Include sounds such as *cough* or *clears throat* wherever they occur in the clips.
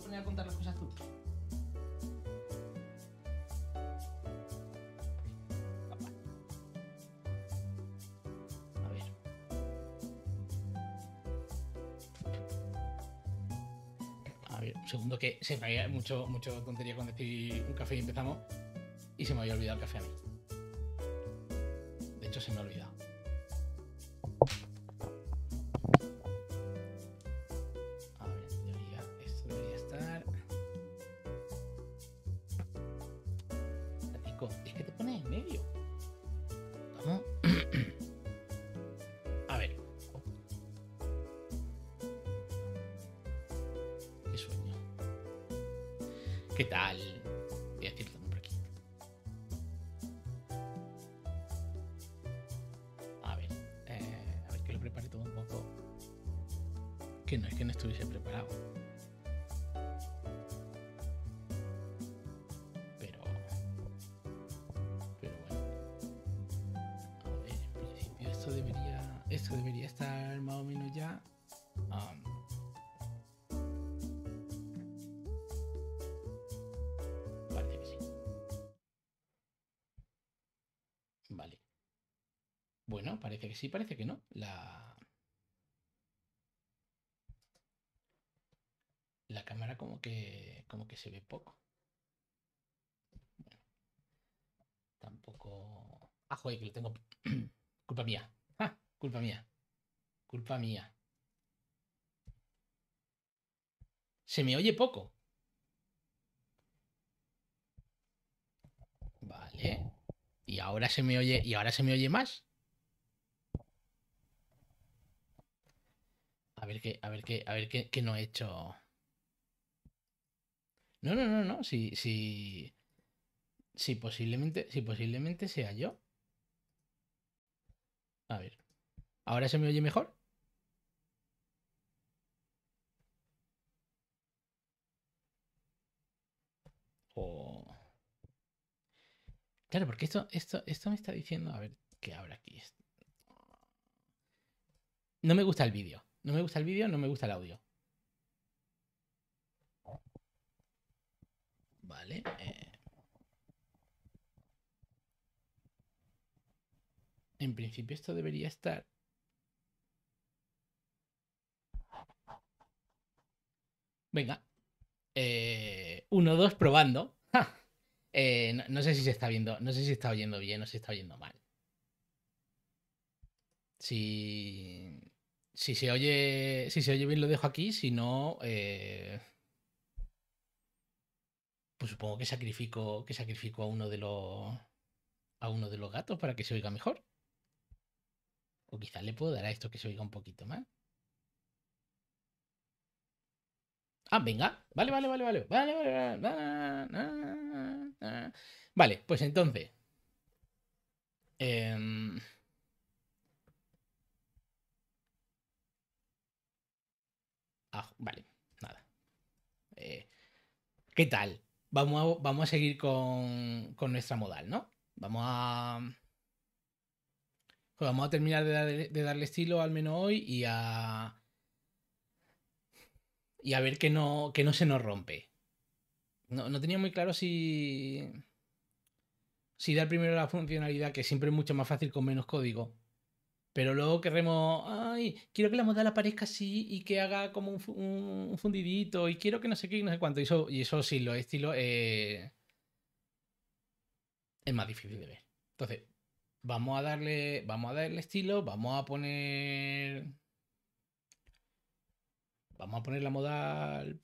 a poner a contar las cosas tú. A ver. A ver, segundo que se me había mucho, mucho tontería cuando estoy un café y empezamos. Y se me había olvidado el café a mí. De hecho, se me ha olvidado. sí parece que no. La. La cámara como que. como que se ve poco. Tampoco. Ah, joder, que lo tengo. *clears throat* culpa mía. Ah, culpa mía. Culpa mía. Se me oye poco. Vale. Y ahora se me oye. Y ahora se me oye más. ver a ver qué, a ver qué, no he hecho. No, no, no, no. Si, si, si posiblemente, si posiblemente sea yo. A ver. ¿Ahora se me oye mejor? Claro, porque esto, esto, esto me está diciendo. A ver, ¿qué habrá aquí? No me gusta el vídeo. No me gusta el vídeo, no me gusta el audio. Vale. Eh. En principio esto debería estar... Venga. Eh, uno, dos, probando. Eh, no, sé si se está viendo, no sé si está oyendo bien o si está oyendo mal. Si... Si se oye, si se oye bien, lo dejo aquí. Si no, eh, pues supongo que sacrifico, que sacrifico a uno de los a uno de los gatos para que se oiga mejor. O quizás le puedo dar a esto que se oiga un poquito más. Ah, venga. Vale, vale, vale, vale. Vale, vale, vale. Vale, pues entonces. Eh... Vale, nada. Eh, ¿Qué tal? Vamos a, vamos a seguir con, con nuestra modal, ¿no? Vamos a... Pues vamos a terminar de, darle, estilo al menos hoy y a... Y a ver que no, que no se nos rompe. No, no tenía muy claro si... Si dar primero la funcionalidad, que siempre es mucho más fácil con menos código pero luego querremos, ay, quiero que la modal aparezca así y que haga como un, fundidito y quiero que no sé qué y no sé cuánto. Y eso, y eso sí, los estilos eh, es más difícil de ver. Entonces, vamos a darle, vamos a darle estilo, vamos a poner... Vamos a poner la modal,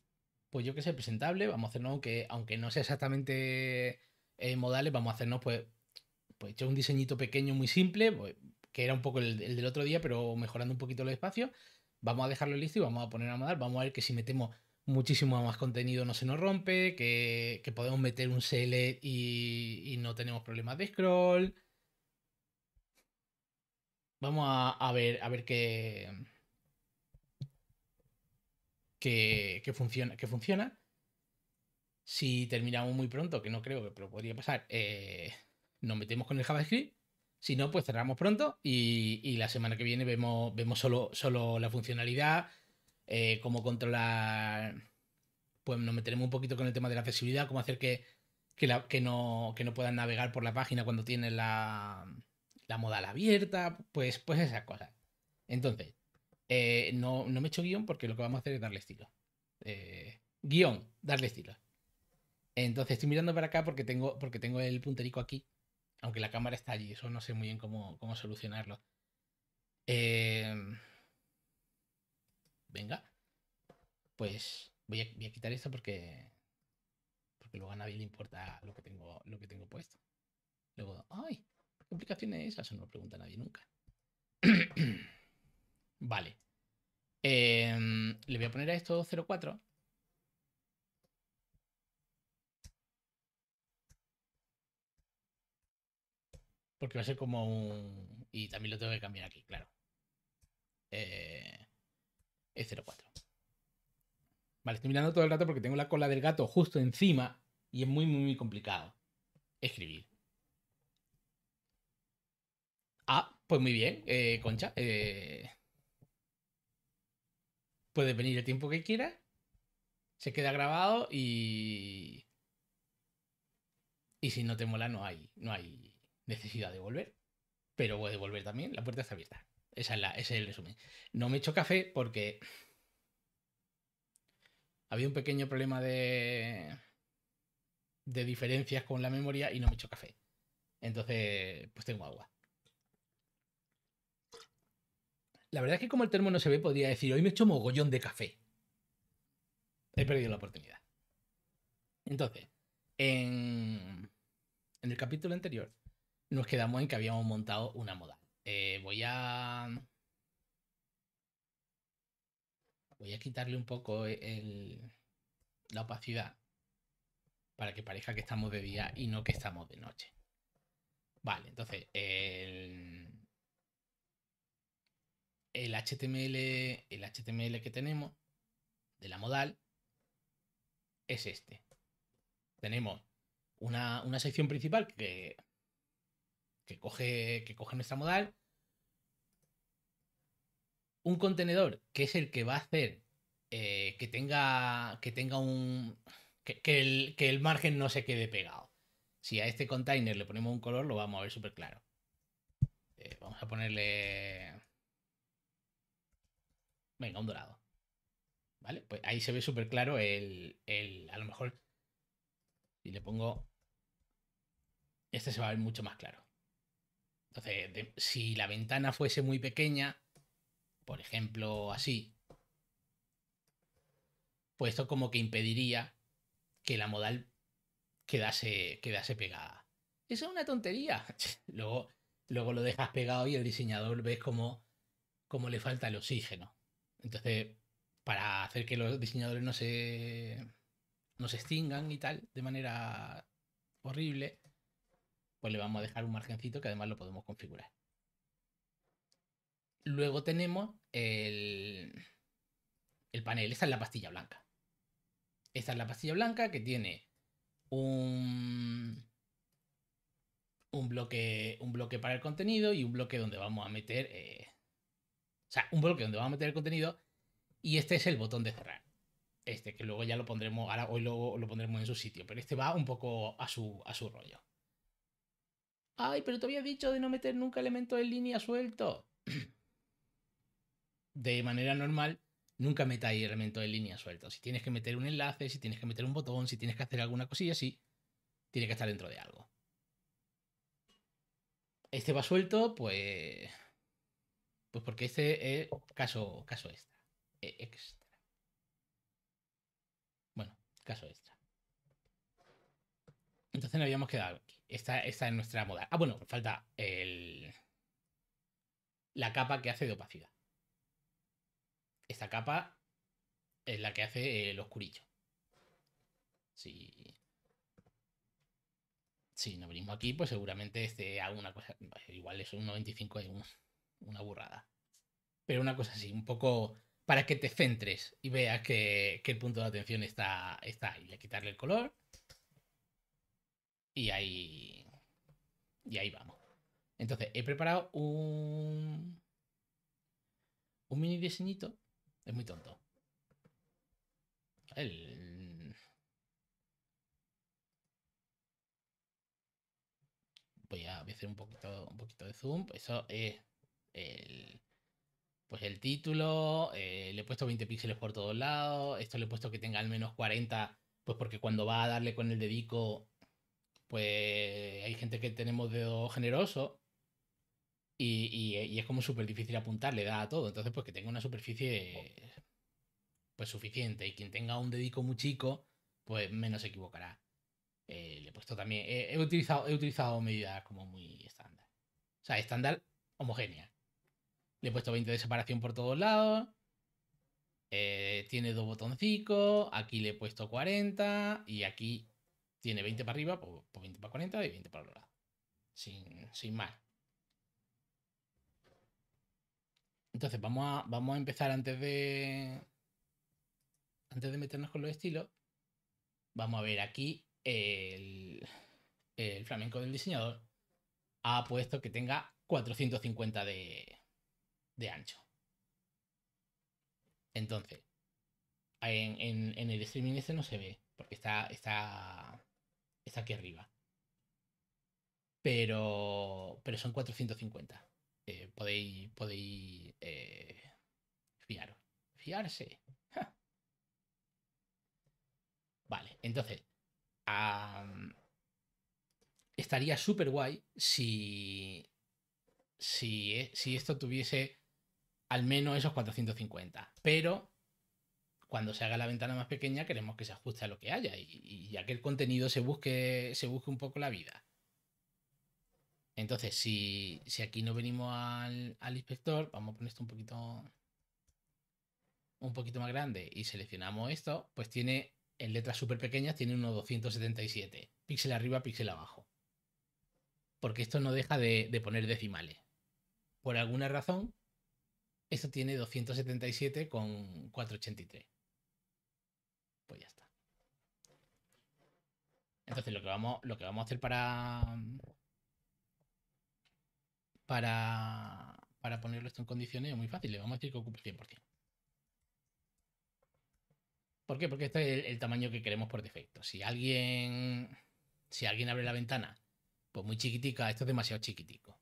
pues yo que sé, presentable. Vamos a hacernos que, aunque no sea exactamente eh, modales, vamos a hacernos pues, pues hecho un diseñito pequeño, muy simple. Pues, que era un poco el, del otro día, pero mejorando un poquito el espacio. Vamos a dejarlo listo y vamos a poner a mandar Vamos a ver que si metemos muchísimo más contenido no se nos rompe, que, podemos meter un select y, no tenemos problemas de scroll. Vamos a, ver, a ver qué... Que, funciona, funciona. Si terminamos muy pronto, que no creo que pero podría pasar, eh, nos metemos con el JavaScript si no, pues cerramos pronto y, la semana que viene vemos, vemos solo, solo la funcionalidad, eh, cómo controlar. Pues nos meteremos un poquito con el tema de la accesibilidad, cómo hacer que, que, no, no puedan navegar por la página cuando tienen la, modal abierta, pues, pues esas cosas. Entonces, eh, no, no, me echo guión porque lo que vamos a hacer es darle estilo. Eh, guión, darle estilo. Entonces estoy mirando para acá porque tengo, porque tengo el punterico aquí aunque la cámara está allí, eso no sé muy bien cómo, solucionarlo. Em, venga, pues voy a, a, quitar esto porque, porque luego a nadie le importa lo que tengo, lo que tengo puesto. Luego, ¡ay! ¿Qué complicaciones? Eso no lo pregunta nadie nunca. *clears throat* vale. Em, le voy a poner a esto 04 Porque va a ser como un... Y también lo tengo que cambiar aquí, claro. Eh, E04. Vale, estoy mirando todo el rato porque tengo la cola del gato justo encima y es muy, muy, muy complicado escribir. Ah, pues muy bien, eh, Concha. Eh, puedes venir el tiempo que quieras. Se queda grabado y... Y si no te mola, no hay, no hay necesidad de volver, pero voy a devolver también, la puerta está abierta. Esa es ese es el resumen. No me echo café porque había un pequeño problema de, de diferencias con la memoria y no me echo café. Entonces, pues tengo agua. La verdad es que como el termo no se ve, podría decir, hoy me echo mogollón de café. He perdido la oportunidad. Entonces, en el capítulo anterior nos quedamos en que habíamos montado una modal. Eh, voy a. Voy a quitarle un poco eh, la opacidad para que parezca que estamos de día y no que estamos de noche. Vale, entonces el, el HTML, el HTML que tenemos de la modal es este. Tenemos una, una sección principal que que coge, que nuestra modal. Un contenedor que es el que va a hacer eh, que tenga, que tenga un... Que, el, margen no se quede pegado. Si a este container le ponemos un color, lo vamos a ver súper claro. Eh, vamos a ponerle... Venga, un dorado. ¿Vale? Pues ahí se ve súper claro el, el... A lo mejor... Si le pongo... Este se va a ver mucho más claro. Entonces, si la ventana fuese muy pequeña, por ejemplo, así, pues esto como que impediría que la modal quedase, quedase pegada. Eso es una tontería. *laughs* luego, luego lo dejas pegado y el diseñador ves cómo como le falta el oxígeno. Entonces, para hacer que los diseñadores no se, no se extingan y tal, de manera horrible, pues, le vamos a dejar un margencito que además lo podemos configurar. Luego tenemos el, el panel, esta es la pastilla blanca. Esta es la pastilla blanca que tiene un, un, bloque, un bloque para el contenido y un bloque donde vamos a meter... Eh, o sea, un bloque donde vamos a meter el contenido y este es el botón de cerrar. Este, que luego ya lo pondremos, ahora hoy luego lo pondremos en su sitio, pero este va un poco a su, a su rollo. Ay, pero te había dicho de no meter nunca elementos en línea suelto. *clears throat* De manera normal, nunca metáis elementos en línea suelto. Si tienes que meter un enlace, si tienes que meter un botón, si tienes que hacer alguna cosilla así, tiene que estar dentro de algo. Este va suelto, pues. Pues porque este es caso, caso extra. E extra. Bueno, caso extra. Entonces nos habíamos quedado aquí. Esta, es nuestra moda. Ah, bueno, falta el, la capa que hace de opacidad. Esta capa es la que hace el oscurillo. Si, si no venimos aquí, pues seguramente este alguna cosa. Igual es un 95 de una burrada. Pero una cosa así, un poco para que te centres y veas que, el punto de atención está, está ahí. Le quitarle el color y ahí. Y ahí vamos. Entonces, he preparado un. Un mini diseñito. Es muy tonto. Voy a, hacer un poquito, un poquito de zoom. Pues eso es el, pues el título. Eh, le he puesto 20 píxeles por todos lados. Esto le he puesto que tenga al menos 40. Pues porque cuando va a darle con el dedico pues hay gente que tenemos dedo generoso y, es como súper difícil apuntar, le da a todo. Entonces, pues que tenga una superficie pues suficiente y quien tenga un dedico muy chico, pues menos se equivocará. Eh, le he puesto también, he, utilizado, he utilizado medidas como muy estándar. O sea, estándar homogénea. Le he puesto 20 de separación por todos lados. Eh, tiene dos botoncitos. Aquí le he puesto 40. Y aquí tiene 20 para arriba, pues, 20 pues para 40 y 20 para el lados. Sin, sin más. Entonces vamos a, vamos a empezar antes de... Antes de meternos con los estilos, vamos a ver aquí el, flamenco del diseñador ha puesto que tenga 450 de, ancho. Entonces, en, en, el streaming este no se ve, porque está, está, está aquí arriba. Pero, pero son 450. Eh, podéis podéis eh, fiaros. Fiarse. Vale, entonces. estaría súper guay si, si, eh, si esto tuviese al menos esos 450. Pero cuando se haga la ventana más pequeña queremos que se ajuste a lo que haya y, ya que el contenido se busque, se busque un poco la vida. Entonces, si, aquí no venimos al, inspector, vamos a poner esto un poquito, un poquito más grande y seleccionamos esto, pues tiene en letras súper pequeñas, tiene unos 277, píxel arriba, píxel abajo. Porque esto no deja de, de poner decimales. Por alguna razón, esto tiene 277 con 483. Pues ya está. Entonces lo que vamos, lo que vamos a hacer para. Para. Para ponerlo esto en condiciones es muy fácil. Le vamos a decir que ocupe 100%. ¿Por qué? Porque este es el, tamaño que queremos por defecto. Si alguien. Si alguien abre la ventana, pues muy chiquitica, esto es demasiado chiquitico.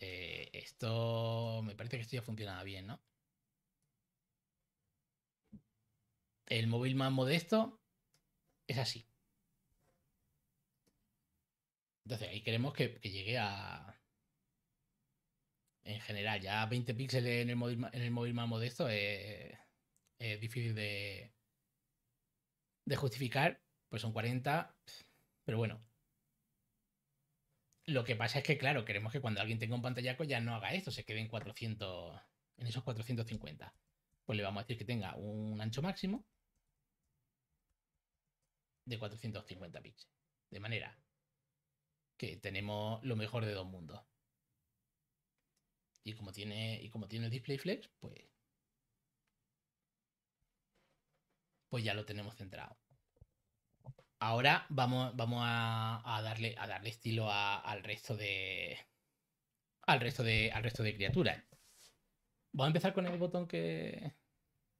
Eh, esto. Me parece que esto ya funcionaba bien, ¿no? el móvil más modesto es así. Entonces ahí queremos que, llegue a... En general, ya 20 píxeles en el móvil, más modesto es, difícil de, de justificar, pues son 40, pero bueno. Lo que pasa es que, claro, queremos que cuando alguien tenga un pantallaco ya no haga esto, se quede en 400, en esos 450. Pues le vamos a decir que tenga un ancho máximo de 450 píxeles. De manera que tenemos lo mejor de dos mundos. Y como tiene, y como tiene el display flex, pues, pues ya lo tenemos centrado. Ahora vamos, vamos a, darle, a darle estilo al resto de. Al resto de. Al resto de criaturas. Vamos a empezar con el botón que.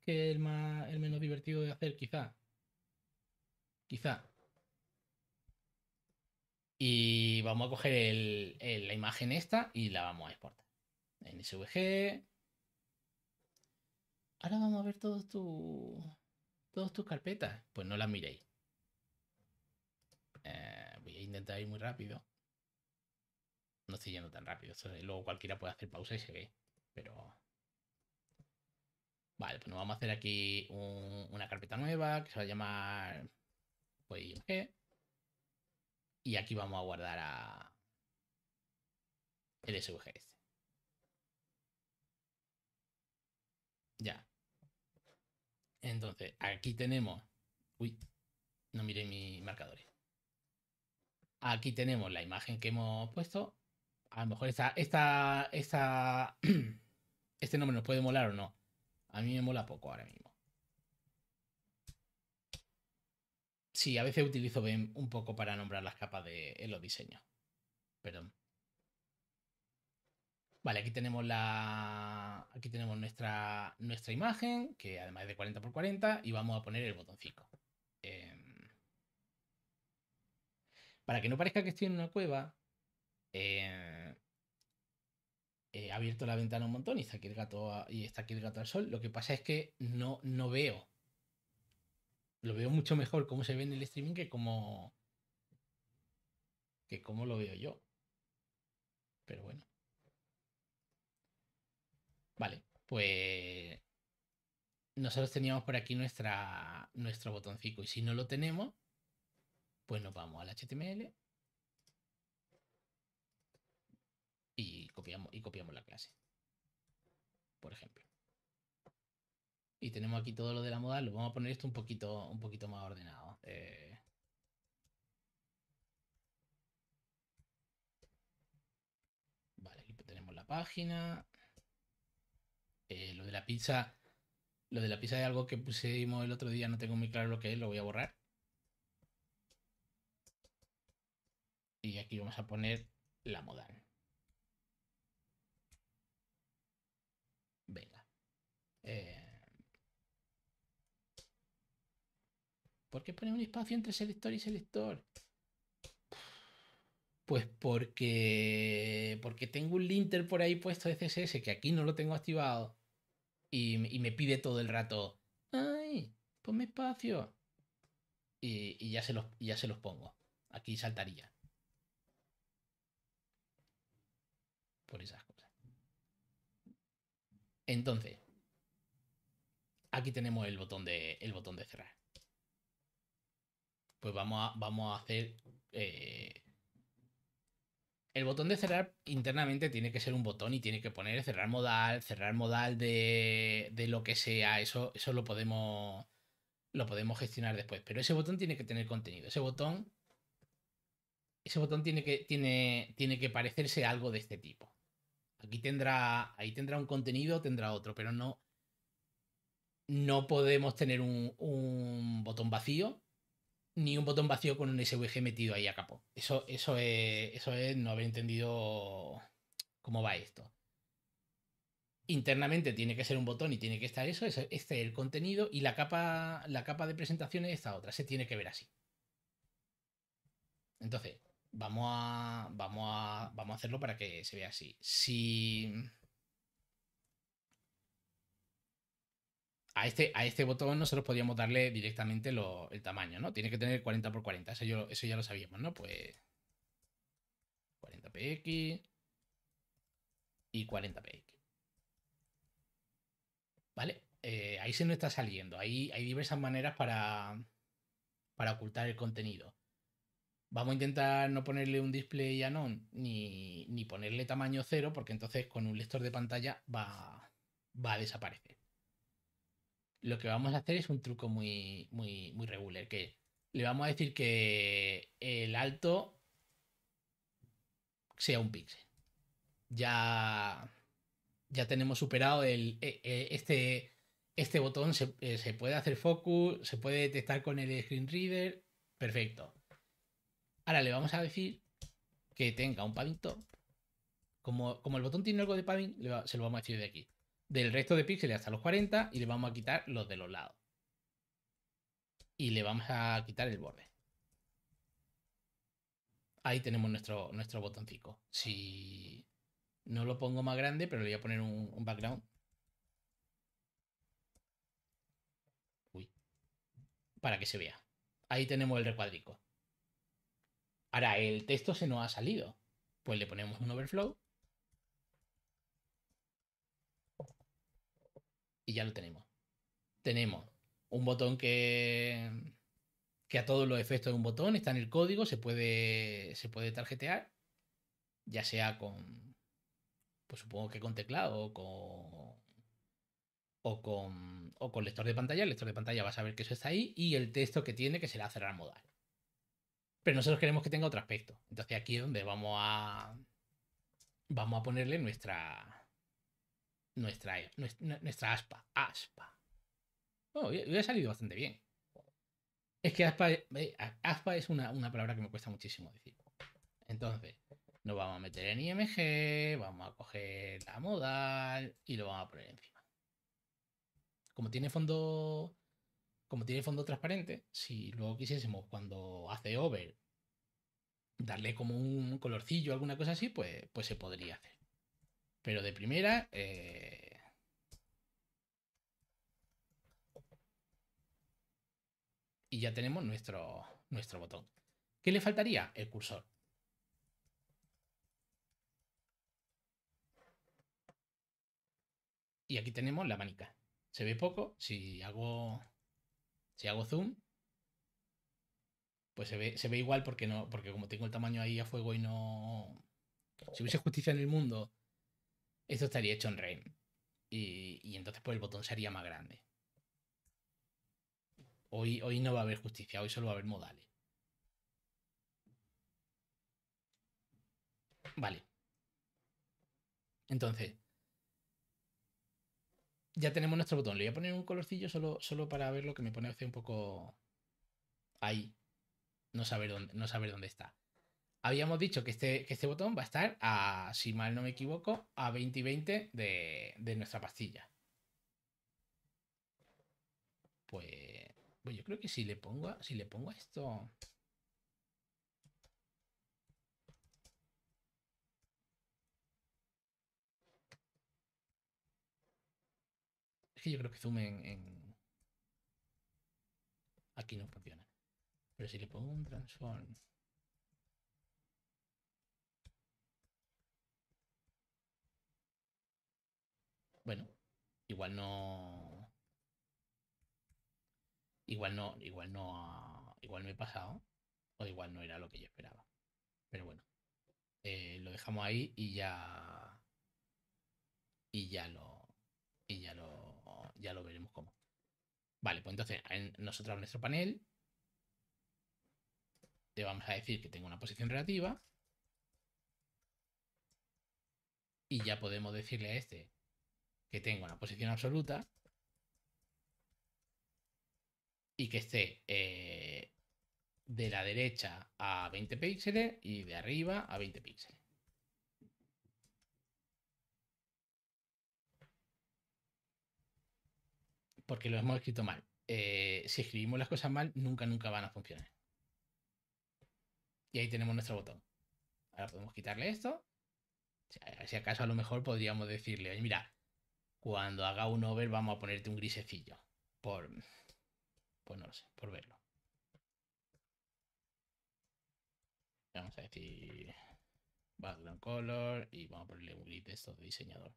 Que es el, más, el menos divertido de hacer, quizá quizá. Y vamos a coger la imagen esta y la vamos a exportar. En SVG. Ahora vamos a ver todos tus todos tus carpetas. Pues no las miréis. Eh, voy a intentar ir muy rápido. No estoy yendo tan rápido. luego cualquiera puede hacer pausa y se ve. Pero. Vale, pues nos vamos a hacer aquí una carpeta nueva que se va a llamar pues, y aquí vamos a guardar a el SVGS. Este. Ya. Entonces, aquí tenemos... Uy, no miré mis marcadores. Aquí tenemos la imagen que hemos puesto. A lo mejor esta, esta, esta, *clears throat* este nombre nos puede molar o no. A mí me mola poco ahora mismo. Sí, a veces utilizo un poco para nombrar las capas de los diseños. Perdón. Vale, aquí tenemos la. Aquí tenemos nuestra, nuestra imagen, que además es de 40x40, y vamos a poner el botoncito. Em, para que no parezca que estoy en una cueva, eh, he abierto la ventana un montón y está aquí el gato, y está aquí el gato al sol. Lo que pasa es que no, no veo lo veo mucho mejor cómo se ve en el streaming que como que cómo lo veo yo. Pero bueno. Vale, pues nosotros teníamos por aquí nuestra, nuestro botoncito y si no lo tenemos, pues nos vamos al HTML y copiamos, y copiamos la clase. Por ejemplo. Y tenemos aquí todo lo de la modal. Lo vamos a poner esto un poquito, un poquito más ordenado. Eh, vale, aquí tenemos la página. Eh, lo de la pizza. Lo de la pizza es algo que pusimos el otro día. No tengo muy claro lo que es. Lo voy a borrar. Y aquí vamos a poner la modal. Venga. Eh, ¿Por qué poner un espacio entre selector y selector? Pues porque, porque tengo un linter por ahí puesto de CSS que aquí no lo tengo activado y, me pide todo el rato, ¡ay! Ponme espacio. Y, ya, se los, ya se los pongo. Aquí saltaría. Por esas cosas. Entonces, aquí tenemos el botón de, el botón de cerrar pues vamos a, vamos a hacer... Eh, el botón de cerrar internamente tiene que ser un botón y tiene que poner cerrar modal, cerrar modal de, de lo que sea, eso, eso lo podemos lo podemos gestionar después. Pero ese botón tiene que tener contenido. Ese botón. Ese botón tiene que, tiene, tiene que parecerse algo de este tipo. Aquí tendrá. Ahí tendrá un contenido, tendrá otro, pero no. No podemos tener un, un botón vacío ni un botón vacío con un SVG metido ahí a capo. Eso, eso, es, eso es no haber entendido cómo va esto. Internamente tiene que ser un botón y tiene que estar eso, este es el contenido y la capa, la capa de presentación es esta otra, se tiene que ver así. Entonces, vamos a, vamos a, vamos a hacerlo para que se vea así. Si a este, a este botón nosotros podíamos darle directamente el tamaño, ¿no? Tiene que tener 40 x 40, eso, ya lo sabíamos, ¿no? Pues 40px y 40px. ¿Vale? Eh, ahí se nos está saliendo. Ahí hay diversas maneras para, para ocultar el contenido. Vamos a intentar no ponerle un display ya ni, ni ponerle tamaño cero, porque entonces con un lector de pantalla va, va a desaparecer lo que vamos a hacer es un truco muy, muy, regular, que le vamos a decir que el alto sea un pixel. Ya, ya tenemos superado el, e, e, este, este botón, eh, se, puede hacer focus, se puede detectar con el screen reader, perfecto. Ahora le vamos a decir que tenga un padding top. Como, como el botón tiene algo de padding, se lo vamos a decir de aquí del resto de píxeles hasta los 40 y le vamos a quitar los de los lados. Y le vamos a quitar el borde. Ahí tenemos nuestro, nuestro botoncito. Si no lo pongo más grande, pero le voy a poner un, un background. Uy. Para que se vea. Ahí tenemos el recuadrico. Ahora, el texto se nos ha salido. Pues le ponemos un overflow Y ya lo tenemos. Tenemos un botón que, que a todos los efectos de un botón está en el código, se puede, se puede tarjetear, ya sea con, pues supongo que con teclado o con, o con, lector de pantalla. El lector de pantalla va a saber que eso está ahí y el texto que tiene que será cerrar modal. Pero nosotros queremos que tenga otro aspecto. Entonces aquí es donde vamos a, vamos a ponerle nuestra, nuestra, aspa. Aspa. he hubiera salido bastante bien. Es que aspa, eh, aspa es una, palabra que me cuesta muchísimo decir. Entonces, nos vamos a meter en IMG, vamos a coger la modal y lo vamos a poner encima. Como tiene fondo. Como tiene fondo transparente, si luego quisiésemos cuando hace over darle como un colorcillo, alguna cosa así, pues, pues se podría hacer. Pero de primera. Eh, y ya tenemos nuestro, nuestro botón. ¿Qué le faltaría? El cursor. Y aquí tenemos la manica. Se ve poco. Si hago. Si hago zoom. Pues se ve, se ve igual porque no. Porque como tengo el tamaño ahí a fuego y no. Si hubiese justicia en el mundo esto estaría hecho en RAM Y, entonces pues el botón sería más grande. Hoy, hoy no va a haber justicia, hoy solo va a haber modales. Vale. Entonces, ya tenemos nuestro botón. Le voy a poner un colorcillo solo, solo para ver lo que me pone hace un poco ahí. No saber dónde, no saber dónde está habíamos dicho que este, este botón va a estar, a, si mal no me equivoco, a 20 y 20 de, nuestra pastilla. Pues, pues, yo creo que si le pongo, si le pongo esto... Es que yo creo que zoom en... en... Aquí no funciona. Pero si le pongo un transform... Bueno, igual no. Igual no, igual no, igual me he pasado, o igual no era lo que yo esperaba. Pero bueno, eh, lo dejamos ahí y ya, y ya lo, y ya lo, veremos cómo. Vale, pues entonces en, nosotros en nuestro panel le vamos a decir que tengo una posición relativa y ya podemos decirle a este que tenga una posición absoluta y que esté eh, de la derecha a 20 píxeles y de arriba a 20 píxeles. Porque lo hemos escrito mal. Eh, si escribimos las cosas mal, nunca, nunca van a funcionar. Y ahí tenemos nuestro botón. Ahora podemos quitarle esto. Si acaso a lo mejor podríamos decirle, oye, mira, cuando haga un over vamos a ponerte un grisecillo. Por. Pues no sé, por verlo. Vamos a decir. Background color. Y vamos a ponerle un gris de estos diseñador.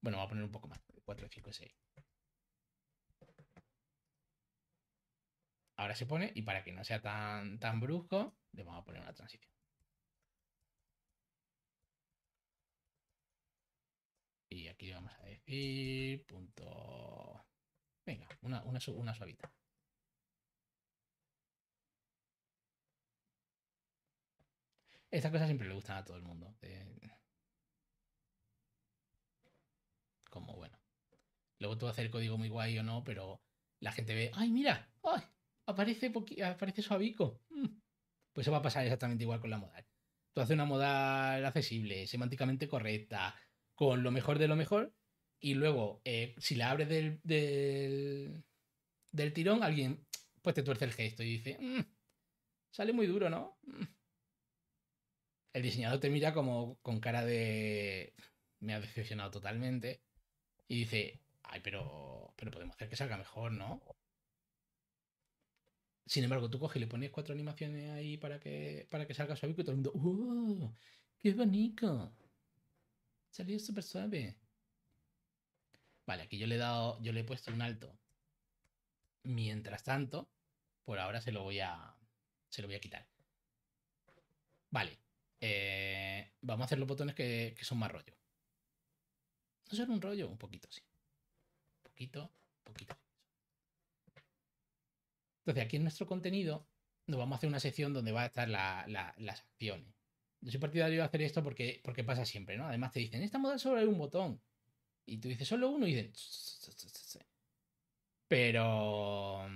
Bueno, vamos a poner un poco más. 4, 5, 6. Ahora se pone. Y para que no sea tan, tan brusco, le vamos a poner una transición. Y aquí vamos a decir punto... Venga, una, una, suavita. Estas cosas siempre le gustan a todo el mundo. Como bueno. Luego tú haces el código muy guay o no, pero la gente ve, ¡ay, mira! ¡Ay! Aparece, aparece suavico. Mm. Pues eso va a pasar exactamente igual con la modal. Tú haces una modal accesible, semánticamente correcta, con lo mejor de lo mejor y luego eh, si la abres del, tirón, alguien pues te tuerce el gesto y dice, mm, sale muy duro, ¿no? Mm". El diseñador te mira como con cara de, me ha decepcionado totalmente y dice, ay, pero, pero podemos hacer que salga mejor, ¿no? Sin embargo, tú coges y le pones cuatro animaciones ahí para que, para que salga suave y todo el mundo, oh, ¡Qué bonito! Salió súper suave. Vale, aquí yo le he dado, yo le he puesto un alto. Mientras tanto, por ahora se lo voy a, se lo voy a quitar. Vale, eh, vamos a hacer los botones que, son más rollo. No son un rollo, un poquito, sí. Un poquito, un poquito. Entonces, aquí en nuestro contenido nos vamos a hacer una sección donde va a estar las acciones. Yo soy partidario de hacer esto porque, porque pasa siempre, ¿no? Además te dicen, esta modal solo hay un botón. Y tú dices, solo uno, y dicen... Pero...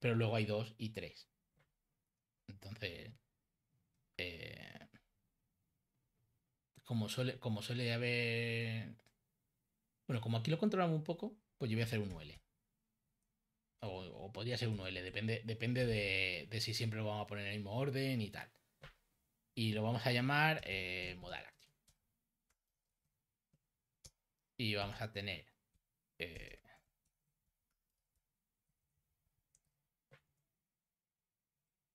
Pero luego hay dos y tres. Entonces... Eh, como, suele, como suele haber... Bueno, como aquí lo controlamos un poco, pues yo voy a hacer un L. O, podría ser un L. depende, depende de, de si siempre lo vamos a poner en el mismo orden y tal y lo vamos a llamar eh, modal Y vamos a tener eh,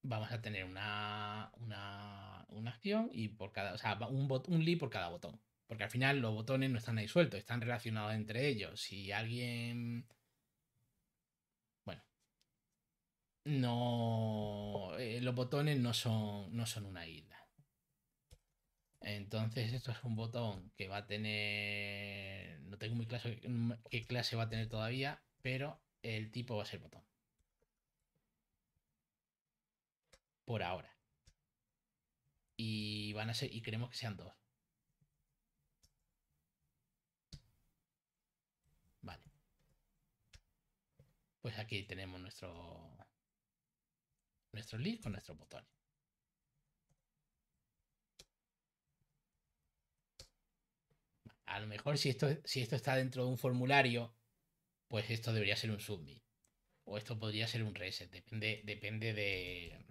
vamos a tener una, una, acción y por cada, un, un lead por cada botón. Porque al final los botones no están ahí sueltos, están relacionados entre ellos. Si alguien. Bueno. No. Eh, los botones no son, no son una isla. Entonces, esto es un botón que va a tener. No tengo muy claro mm, qué clase va a tener todavía, pero el tipo va a ser botón. Por ahora. Y van a ser. Y queremos que sean dos. Vale. Pues aquí tenemos nuestro. Nuestro link con nuestro botón. a lo mejor si esto, si esto está dentro de un formulario, pues esto debería ser un submit. O esto podría ser un reset. Depende, depende de.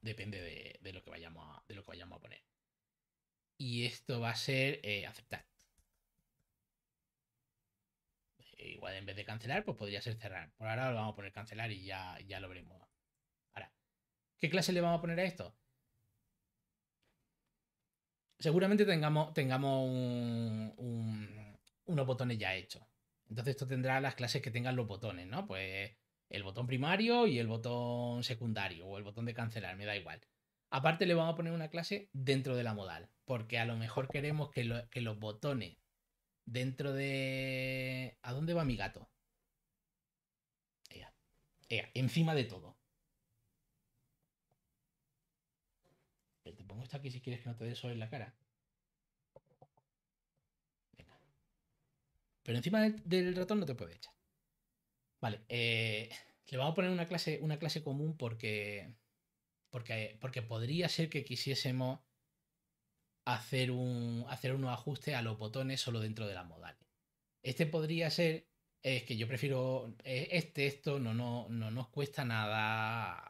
Depende de, lo que vayamos a, de lo que vayamos a poner. Y esto va a ser eh, aceptar. Eh, igual en vez de cancelar, pues podría ser cerrar. Por ahora lo vamos a poner cancelar y ya, ya lo veremos. Ahora, ¿qué clase le vamos a poner a esto? seguramente tengamos, tengamos unos botones ya hechos. Entonces esto tendrá las clases que tengan los botones, ¿no? Pues el botón primario y el botón secundario o el botón de cancelar, me da igual. Aparte le vamos a poner una clase dentro de la modal, porque a lo mejor queremos que, los botones dentro de... ¿A dónde va mi gato? encima de todo. Eh, te pongo esto aquí si quieres que no te dé sol en la cara. Pero encima del, ratón no te puede echar. Vale, eh, le vamos a poner una clase, una clase común porque, porque, porque podría ser que quisiésemos hacer, un, hacer unos ajustes a los botones solo dentro de la modal, Este podría ser, es que yo prefiero eh, este, esto, no, no, no nos cuesta nada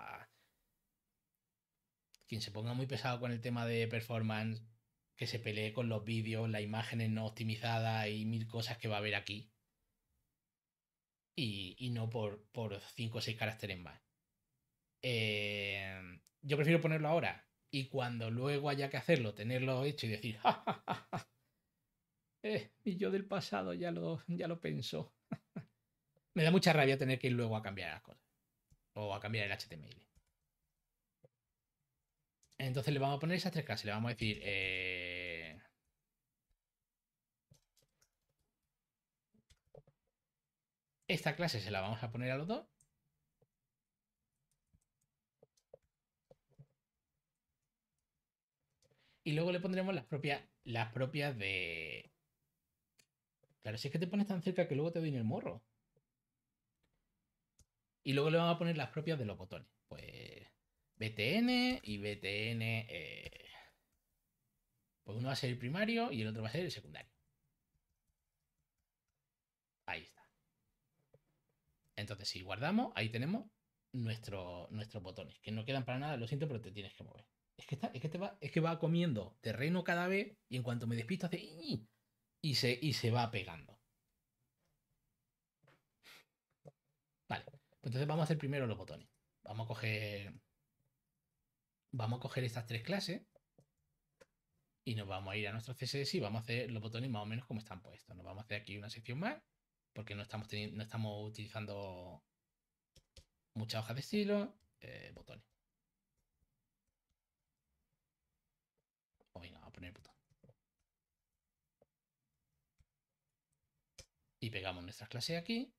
quien se ponga muy pesado con el tema de performance, que se pelee con los vídeos, las imágenes no optimizadas y mil cosas que va a haber aquí. Y, no por, cinco o seis caracteres más. Eh, yo prefiero ponerlo ahora y cuando luego haya que hacerlo, tenerlo hecho y decir, eh, y yo del pasado ya lo, ya lo pensó. *laughs* Me da mucha rabia tener que ir luego a cambiar las cosas o a cambiar el HTML. Entonces le vamos a poner esas tres clases. Le vamos a decir. Eh, esta clase se la vamos a poner a los dos. Y luego le pondremos las propias, las propias de. Claro, si es que te pones tan cerca que luego te doy en el morro. Y luego le vamos a poner las propias de los botones. Pues BTN y BTN. Eh, pues uno va a ser el primario y el otro va a ser el secundario. Ahí está. Entonces, si guardamos, ahí tenemos nuestros botones, que no quedan para nada, lo siento, pero te tienes que mover. Es que, que, va, es que va comiendo terreno cada vez y en cuanto me despisto hace... Y se, y se va pegando. Vale, pues entonces vamos a hacer primero los botones. Vamos a coger vamos a coger estas tres clases y nos vamos a ir a nuestro CSS y vamos a hacer los botones más o menos como están puestos. Nos vamos a hacer aquí una sección más porque no estamos, no estamos utilizando muchas hoja de estilo, eh, botones. O pues venga, vamos a poner Y pegamos nuestras clases aquí.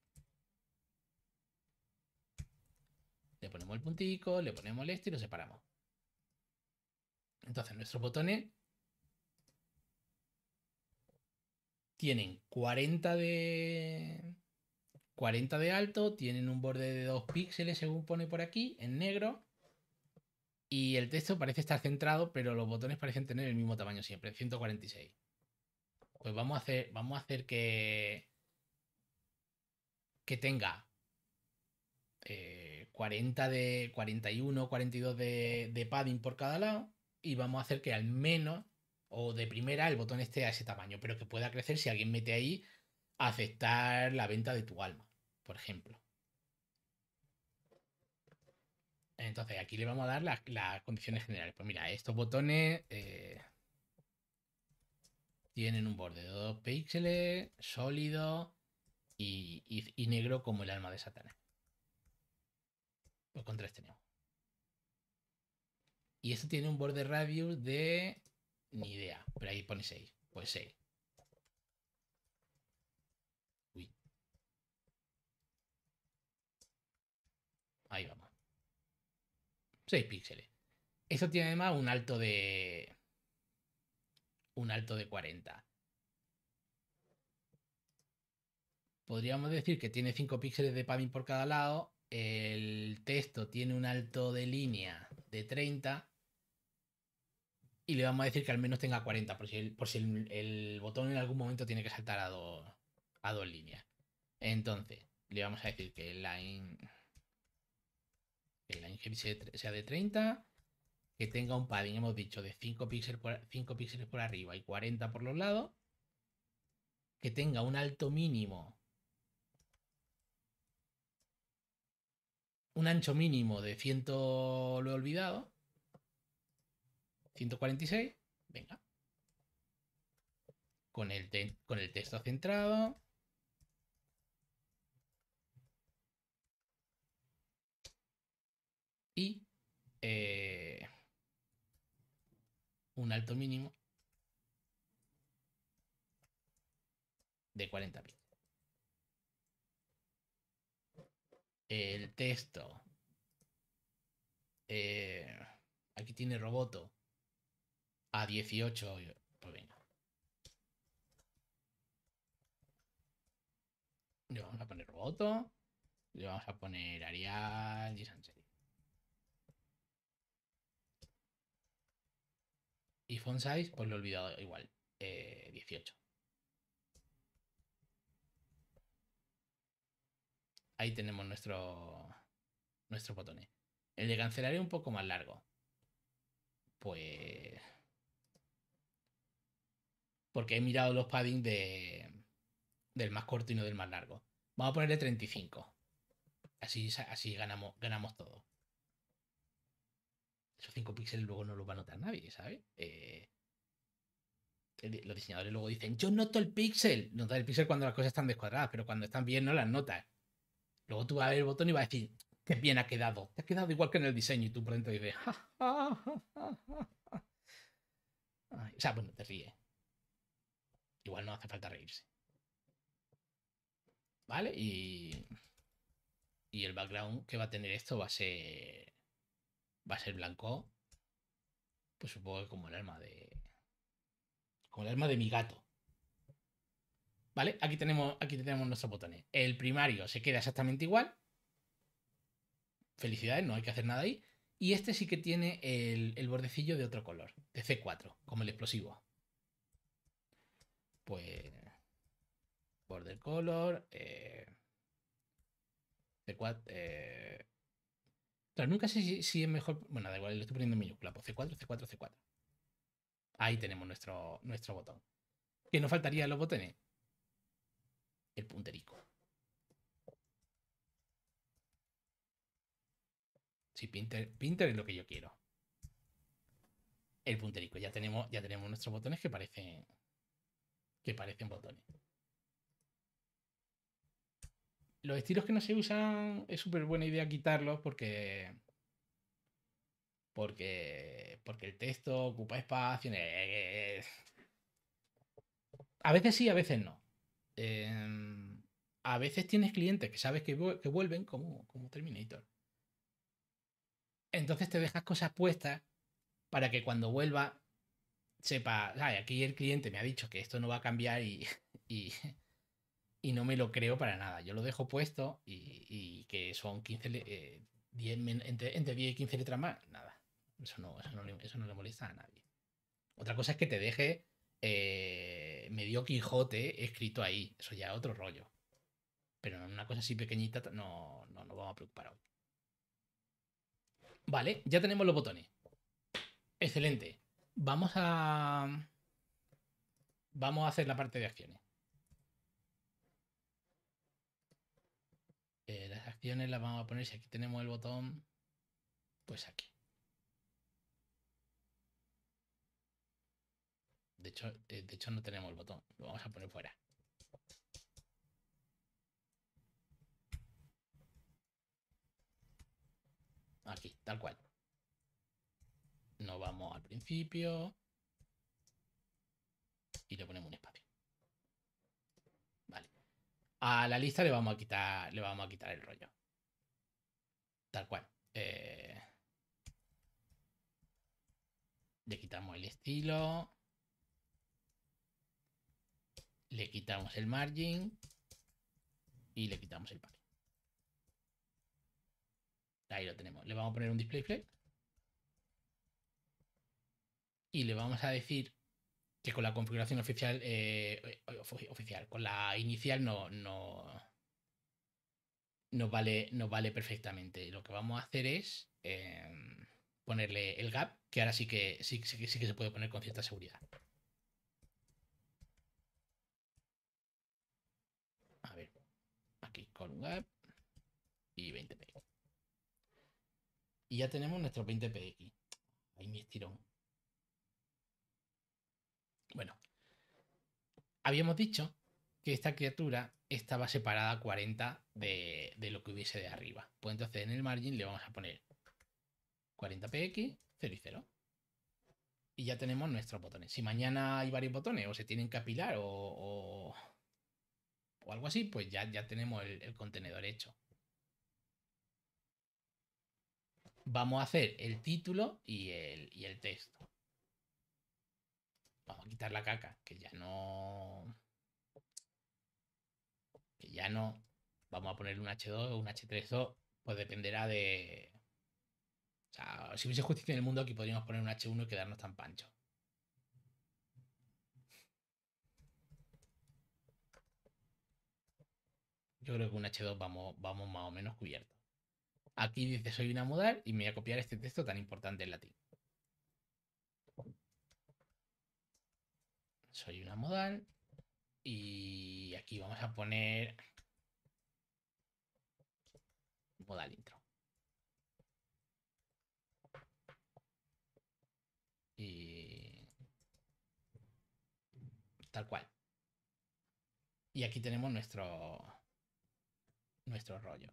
Le ponemos el puntico, le ponemos el este y lo separamos. Entonces, nuestros botones tienen 40 de 40 de alto, tienen un borde de 2 píxeles, según pone por aquí, en negro. Y el texto parece estar centrado, pero los botones parecen tener el mismo tamaño siempre, 146. Pues vamos a hacer, vamos a hacer que, que tenga 40 eh, de 41, 42 de, de padding por cada lado y vamos a hacer que al menos o de primera el botón esté a ese tamaño, pero que pueda crecer si alguien mete ahí aceptar la venta de tu alma, por ejemplo. Entonces aquí le vamos a dar las, condiciones generales. Pues mira, estos botones eh, tienen un borde de 2 píxeles, sólido y, negro como el alma de Satanás. Los pues tres tenemos. Y esto tiene un borde radius de... Ni idea, pero ahí pone 6. Pues 6. Ahí vamos. 6 píxeles. Esto tiene además un alto de... Un alto de 40. podríamos decir que tiene 5 píxeles de padding por cada lado, el texto tiene un alto de línea de 30 y le vamos a decir que al menos tenga 40, por si el, por el, botón en algún momento tiene que saltar a, a dos líneas. Entonces, le vamos a decir que el line, el line heavy sea de 30, que tenga un padding, hemos dicho, de 5 píxeles por, 5 píxeles por arriba y 40 por los lados, que tenga un alto mínimo, un ancho mínimo de 100, lo he olvidado, 146, venga. Con el, con el texto centrado. Y eh, un alto mínimo de 40 El texto. Eh, aquí tiene roboto a 18. Pues venga. Le vamos a poner Roboto. Le vamos a poner Arial y Y font size, pues lo he olvidado igual. 18. Eh, Ahí tenemos nuestro, nuestro botón El de cancelar es un poco más largo. Pues porque he mirado los padding de, del más corto y no del más largo. Vamos a ponerle 35. Así, así ganamos, ganamos todo. Esos 5 píxeles luego no los va a notar nadie, ¿sabes? Eh, los diseñadores luego dicen, yo noto el píxel. Notas el píxel cuando las cosas están descuadradas, pero cuando están bien no las notas. Luego tú vas a ver el botón y vas a decir, qué bien ha quedado. Te ha quedado igual que en el diseño y tú por dentro dices, O sea, bueno, te ríes igual no hace falta reírse. ¿Vale? Y, y el background que va a tener esto va a ser, va a ser blanco. Pues supongo que como el alma de, como el arma de mi gato. ¿Vale? Aquí tenemos, aquí tenemos nuestros botones. El primario se queda exactamente igual. Felicidades, no hay que hacer nada ahí. Y este sí que tiene el, el bordecillo de otro color, de C4, como el explosivo pues border color, eh, C4, eh, claro, nunca sé si, es mejor, bueno, da igual, le estoy poniendo en minúscula, C4, C4, C4. Ahí tenemos nuestro, nuestro botón. ¿Qué nos faltaría los botones? El punterico. sí, Pinter, es lo que yo quiero. El punterico. Ya tenemos, ya tenemos nuestros botones que parecen que parecen botones. Los estilos que no se usan es súper buena idea quitarlos porque porque, porque el texto ocupa espacio. Eh, eh, eh. a veces sí, a veces no. Em, a veces tienes clientes que sabes que, que vuelven como, como, Terminator. Entonces te dejas cosas puestas para que cuando vuelva sepa, aquí el cliente me ha dicho que esto no va a cambiar y, *laughs* y, no me lo creo para nada. Yo lo dejo puesto y, que son 15, eh, entre, 10 y 15 letras más, nada. Eso no, eso no, le molesta a nadie. Otra cosa es que te deje eh, medio Quijote escrito ahí. Eso ya es otro rollo. Pero en una cosa así pequeñita no, no nos vamos a preocupar hoy. Vale, ya tenemos los botones. Excelente. Vamos a... Vamos a hacer la parte de acciones. Eh, las acciones las vamos a poner, si aquí tenemos el botón, pues aquí. De hecho, eh, de hecho no tenemos el botón, lo vamos a poner fuera. Aquí, tal cual. Nos vamos al principio. Y le ponemos un espacio. Vale. A la lista le vamos a quitar, le vamos a quitar el rollo. Tal cual. Eh, le quitamos el estilo. Le quitamos el margin. Y le quitamos el pack. Ahí lo tenemos. Le vamos a poner un display flex y le vamos a decir que con la configuración oficial, eh, oficial, con la inicial no, no, no, vale, no vale perfectamente. Lo que vamos a hacer es em, ponerle el gap, que ahora sí que, sí, sí, que se puede poner con cierta seguridad. A ver, aquí con un gap y 20px. Y ya tenemos nuestro 20px. Ahí me estiró bueno, habíamos dicho que esta criatura estaba separada 40 de, lo que hubiese de arriba. Pues entonces en el margin le vamos a poner 40px, 0 y 0. Y ya tenemos nuestros botones. Si mañana hay varios botones o se tienen que apilar o, algo así, pues ya, ya tenemos el, contenedor hecho. Vamos a hacer el título y el, y el texto vamos a quitar la caca, que ya no... Que ya no... Vamos a poner un H2 o un H3O, pues dependerá de... O sea, si hubiese justicia en el mundo, aquí podríamos poner un H1 y quedarnos tan pancho. Yo creo que un H2 vamos, vamos más o menos cubierto. Aquí dice soy una mudar y me voy a copiar este texto tan importante en latín. soy una modal y aquí vamos a poner modal intro. Y tal cual. Y aquí tenemos nuestro nuestro rollo.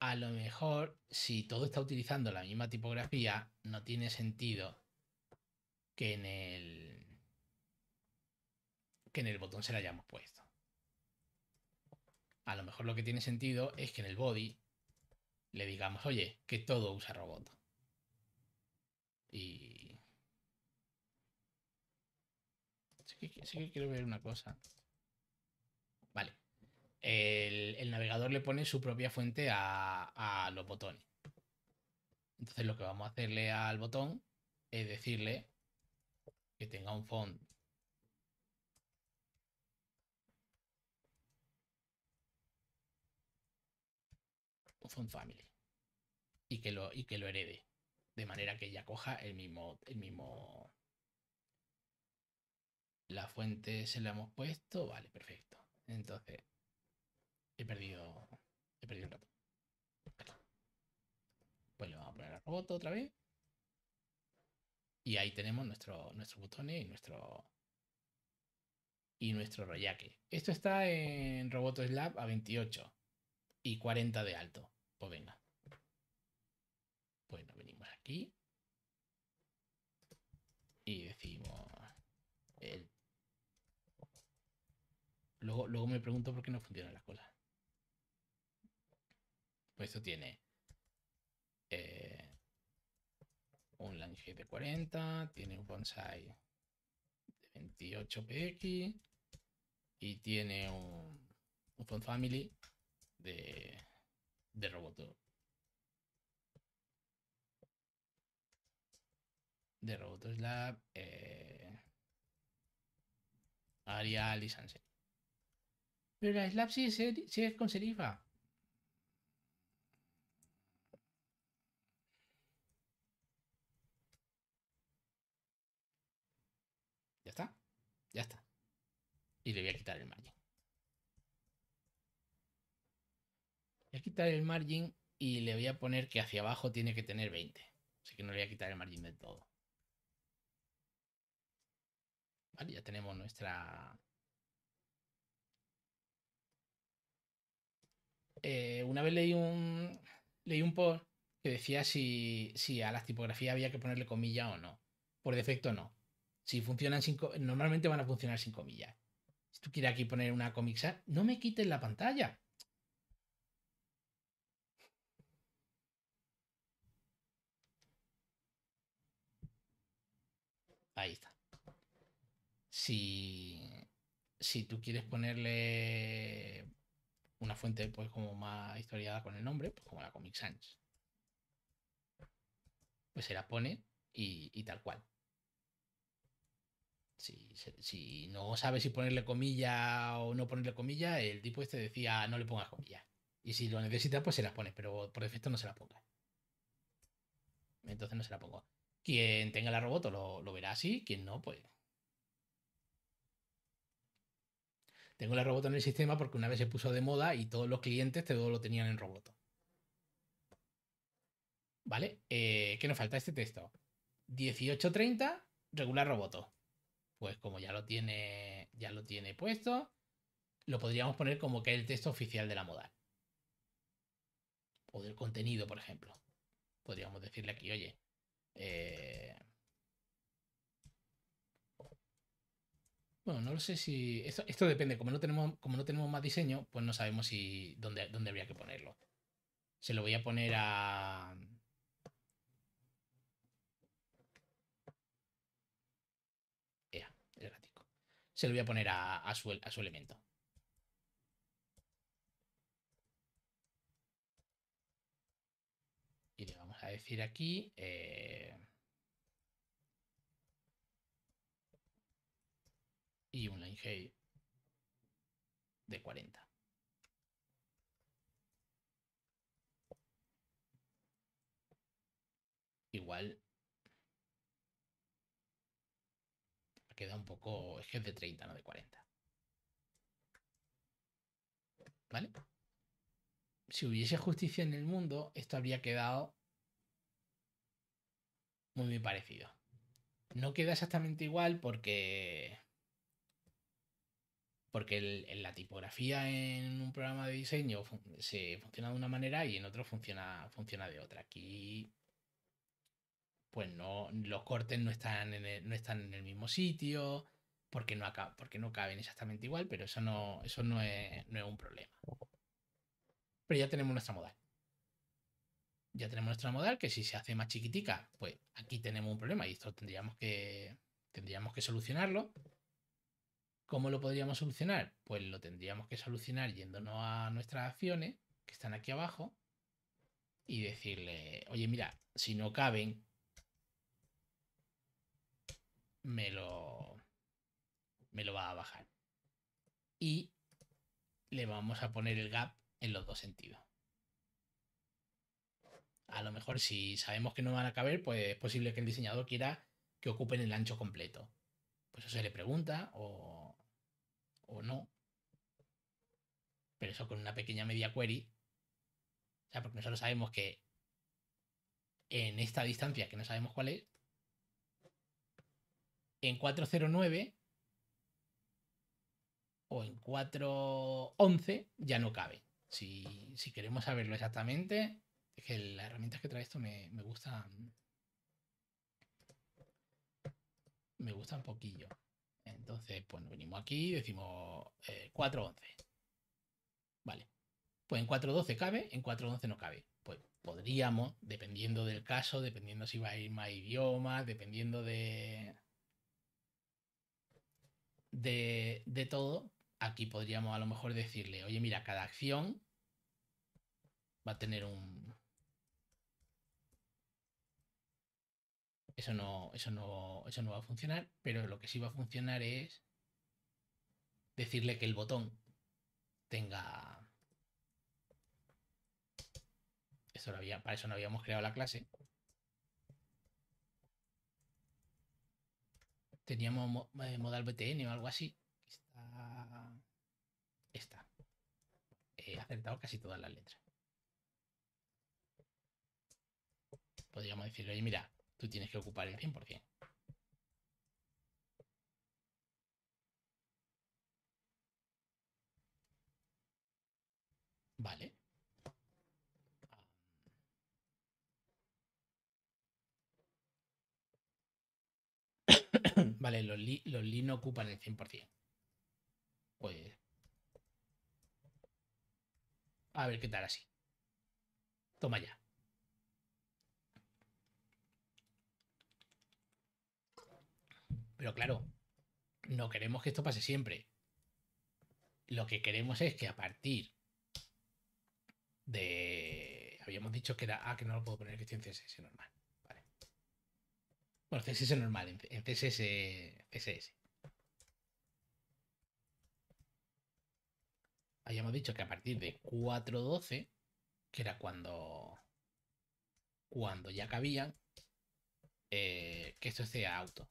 A lo mejor, si todo está utilizando la misma tipografía, no tiene sentido que en el que en el botón se la hayamos puesto. A lo mejor lo que tiene sentido es que en el body le digamos, oye, que todo usa robot. Y... Sí que, quiero ver una cosa. Vale. El, navegador le pone su propia fuente a, a los botones. Entonces lo que vamos a hacerle al botón es decirle que tenga un fondo. Un font family. Y que lo, y que lo herede. De manera que ya coja el mismo, el mismo. La fuente se la hemos puesto. Vale, perfecto. Entonces, he perdido. He perdido un rato. Pues le vamos a poner a robot otra vez. Y ahí tenemos nuestro nuestro botón y nuestro, y nuestro rollaque. Esto está en Roboto Slab a 28 y 40 de alto. Pues venga. Bueno, pues venimos aquí y decimos luego, luego me pregunto por qué no funciona la cola. Pues esto tiene eh, un Lange de 40, tiene un bonsai de 28 px y tiene un, un font family de, de Roboto. De Robotos Lab, eh, Arial y Sunset. Pero la Slab sí es con serifa. Ya está. Y le voy a quitar el margin. Voy a quitar el margin y le voy a poner que hacia abajo tiene que tener 20. Así que no le voy a quitar el margin del todo. Vale, ya tenemos nuestra... Eh, una vez leí un, leí un post que decía si, si a las tipografías había que ponerle comilla o no. Por defecto no. Si funcionan normalmente van a funcionar sin comillas. Si tú quieres aquí poner una Comic Sans no me quites la pantalla. Ahí está. Si, tú quieres ponerle una fuente pues como más historiada con el nombre, pues como la Comic Sans. Pues se la pone y, y tal cual. Si, no sabes si ponerle comilla o no ponerle comilla, el tipo este decía no le pongas comillas. Y si lo necesitas, pues se las pones, pero por defecto no se las ponga. Entonces no se la pongo. Quien tenga la roboto lo, lo verá así, quien no, pues. Tengo la roboto en el sistema porque una vez se puso de moda y todos los clientes todo lo tenían en roboto. ¿Vale? Eh, ¿Qué nos falta este texto? 18.30, regular roboto pues como ya lo tiene, ya lo tiene puesto, lo podríamos poner como que es el texto oficial de la modal. O del contenido, por ejemplo. Podríamos decirle aquí, oye, eh, Bueno, no lo sé si. Esto, depende. Como no, tenemos, como no tenemos más diseño, pues no sabemos si dónde, dónde habría que ponerlo. Se lo voy a poner a. se lo voy a poner a, su, a su elemento. Y le vamos a decir aquí... Eh, y un line de 40. Igual queda un poco. Es que es de 30, no de 40. ¿Vale? Si hubiese justicia en el mundo, esto habría quedado muy, muy parecido. No queda exactamente igual porque. Porque el, la tipografía en un programa de diseño se funciona de una manera y en otro funciona, funciona de otra. Aquí pues no, los cortes no están en el, no están en el mismo sitio, porque no, acá, porque no caben exactamente igual, pero eso no, eso no es, no es un problema. Pero ya tenemos nuestra modal. Ya tenemos nuestra modal, que si se hace más chiquitica, pues aquí tenemos un problema y esto tendríamos que, tendríamos que solucionarlo. ¿Cómo lo podríamos solucionar? Pues lo tendríamos que solucionar yéndonos a nuestras acciones, que están aquí abajo, y decirle, oye, mira, si no caben me lo, me lo va a bajar. Y le vamos a poner el gap en los dos sentidos. A lo mejor si sabemos que no van a caber, pues es posible que el diseñador quiera que ocupen el ancho completo. Pues eso se le pregunta o, o no. Pero eso con una pequeña media query. O porque nosotros sabemos que en esta distancia, que no sabemos cuál es, en 409 o en 411 ya no cabe. Si, queremos saberlo exactamente, es que las herramientas que trae esto me, me gustan. Me gustan poquillo. Entonces, pues venimos aquí y decimos 411. Eh, vale. Pues en 412 cabe, en 411 no cabe. Pues podríamos, dependiendo del caso, dependiendo si va a ir más idiomas, dependiendo de, de, todo, aquí podríamos a lo mejor decirle, oye, mira, cada acción va a tener un... Eso no, eso, no, eso no va a funcionar, pero lo que sí va a funcionar es decirle que el botón tenga... Eso había, para eso no habíamos creado la clase. Teníamos eh, modal BTN o algo así. Está. Está. He acertado casi todas las letras. Podríamos decirle, oye, mira, tú tienes que ocupar el 100%. Vale. Vale, los Li, no ocupan el 100%. Pues... A ver qué tal así. Toma ya. Pero claro, no queremos que esto pase siempre. Lo que queremos es que a partir de... Habíamos dicho que era... Ah, que no lo puedo poner, que estoy en CSS normal. Bueno, CSS normal, en CSS. Habíamos dicho que a partir de 4.12, que era cuando, cuando ya cabían, eh, que esto sea auto.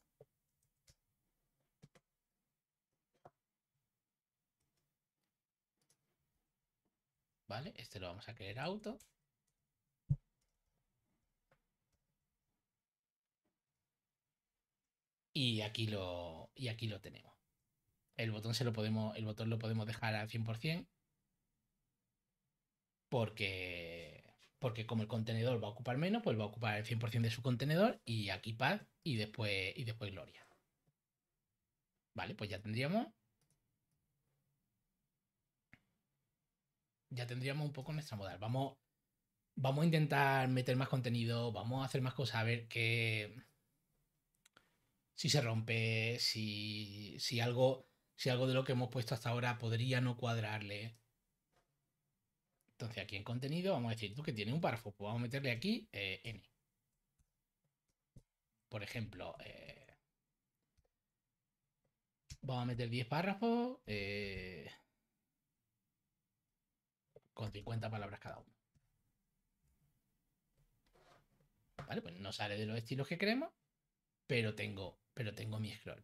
¿Vale? Este lo vamos a querer auto. Y aquí lo, y aquí lo tenemos. El botón, se lo podemos, el botón lo podemos dejar al 100% porque, porque como el contenedor va a ocupar menos, pues va a ocupar el 100% de su contenedor y aquí paz y después, y después gloria. Vale, pues ya tendríamos... Ya tendríamos un poco nuestra modal. Vamos, vamos a intentar meter más contenido, vamos a hacer más cosas, a ver qué si se rompe, si, algo, si algo de lo que hemos puesto hasta ahora podría no cuadrarle. Entonces aquí en contenido vamos a decir, tú que tiene un párrafo, pues vamos a meterle aquí eh, n. Por ejemplo, eh, vamos a meter 10 párrafos eh, con 50 palabras cada uno. Vale, pues no sale de los estilos que queremos, pero tengo pero tengo mi scroll.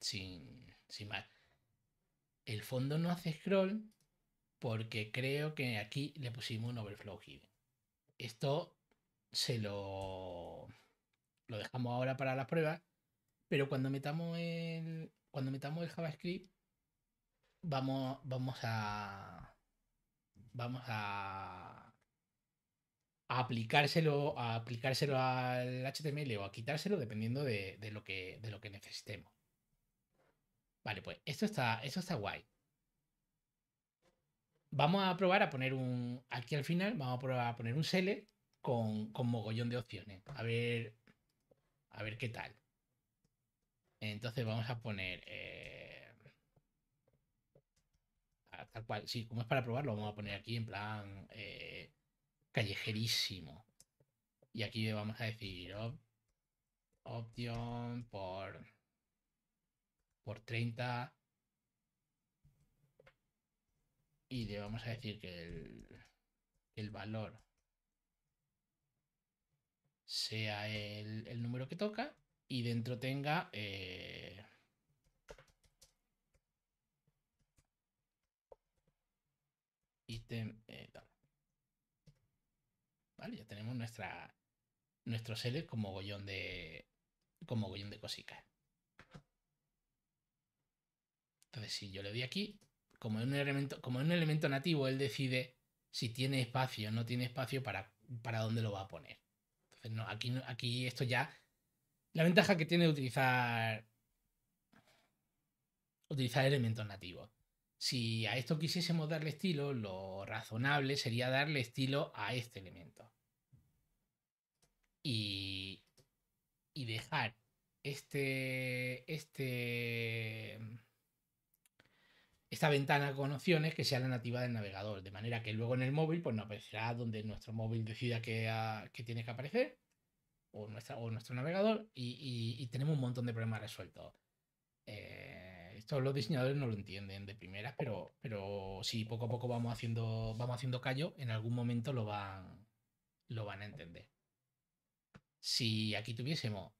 Sin, sin más. El fondo no hace scroll porque creo que aquí le pusimos un overflow hidden. Esto se lo, lo dejamos ahora para las pruebas, pero cuando metamos el, cuando metamos el JavaScript, vamos, vamos a. Vamos a aplicárselo, a aplicárselo al HTML o a quitárselo dependiendo de, lo, que, de lo que necesitemos. Vale, pues esto está, esto está guay. Vamos a probar a poner un. Aquí al final, vamos a probar a poner un select con, mogollón de opciones. A ver. A ver qué tal. Entonces vamos a poner. Eh, tal cual. Sí, como es para probarlo, vamos a poner aquí en plan. Eh, callejerísimo. Y aquí le vamos a decir opción por, por 30. Y le vamos a decir que el, el valor sea el, el, número que toca y dentro tenga eh, ítem eh, ya tenemos nuestra, nuestro Select como gollón de, como de cositas. Entonces, si yo le doy aquí, como es un elemento, como un elemento nativo, él decide si tiene espacio o no tiene espacio para, para dónde lo va a poner. Entonces, no, aquí, aquí esto ya. La ventaja que tiene utilizar. Utilizar elementos nativos. Si a esto quisiésemos darle estilo, lo razonable sería darle estilo a este elemento. Y, dejar este, este, esta ventana con opciones que sea la nativa del navegador, de manera que luego en el móvil pues, no aparecerá donde nuestro móvil decida que, ah, que tiene que aparecer, o, nuestro navegador, y, tenemos un montón de problemas resueltos. Eh, los diseñadores no lo entienden de primeras pero, pero si poco a poco vamos haciendo, vamos haciendo callo, en algún momento lo van, lo van a entender. Si aquí tuviésemos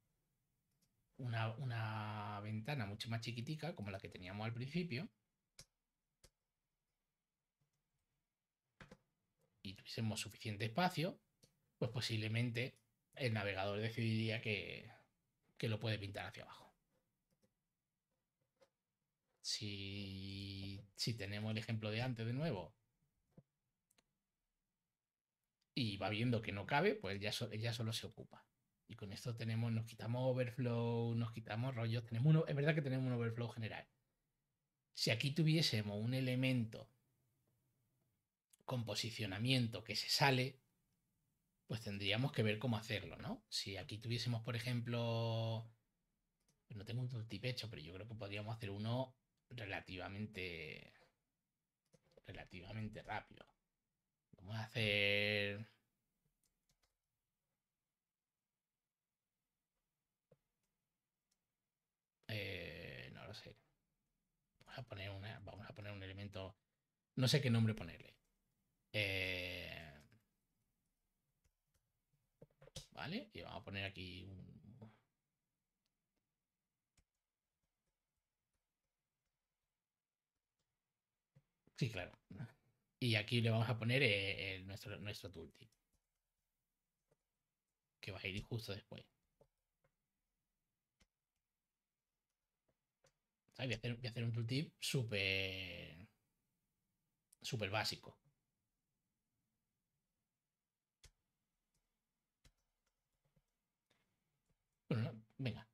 una, ventana mucho más chiquitica, como la que teníamos al principio, y tuviésemos suficiente espacio, pues posiblemente el navegador decidiría que lo puede pintar hacia abajo. Si, tenemos el ejemplo de antes de nuevo y va viendo que no cabe, pues ya, ya solo se ocupa. Y con esto tenemos, nos quitamos overflow, nos quitamos rollos. Tenemos uno, es verdad que tenemos un overflow general. Si aquí tuviésemos un elemento con posicionamiento que se sale, pues tendríamos que ver cómo hacerlo, ¿no? Si aquí tuviésemos, por ejemplo, pues no tengo un hecho, pero yo creo que podríamos hacer uno relativamente relativamente rápido. Vamos a hacer eh, no lo sé. Vamos a poner una, vamos a poner un elemento, no sé qué nombre ponerle. Eh, vale, y vamos a poner aquí un Sí, claro. Y aquí le vamos a poner eh, nuestro, nuestro tooltip. Que va a ir justo después. Voy a hacer, un tooltip súper. súper básico. Bueno, venga.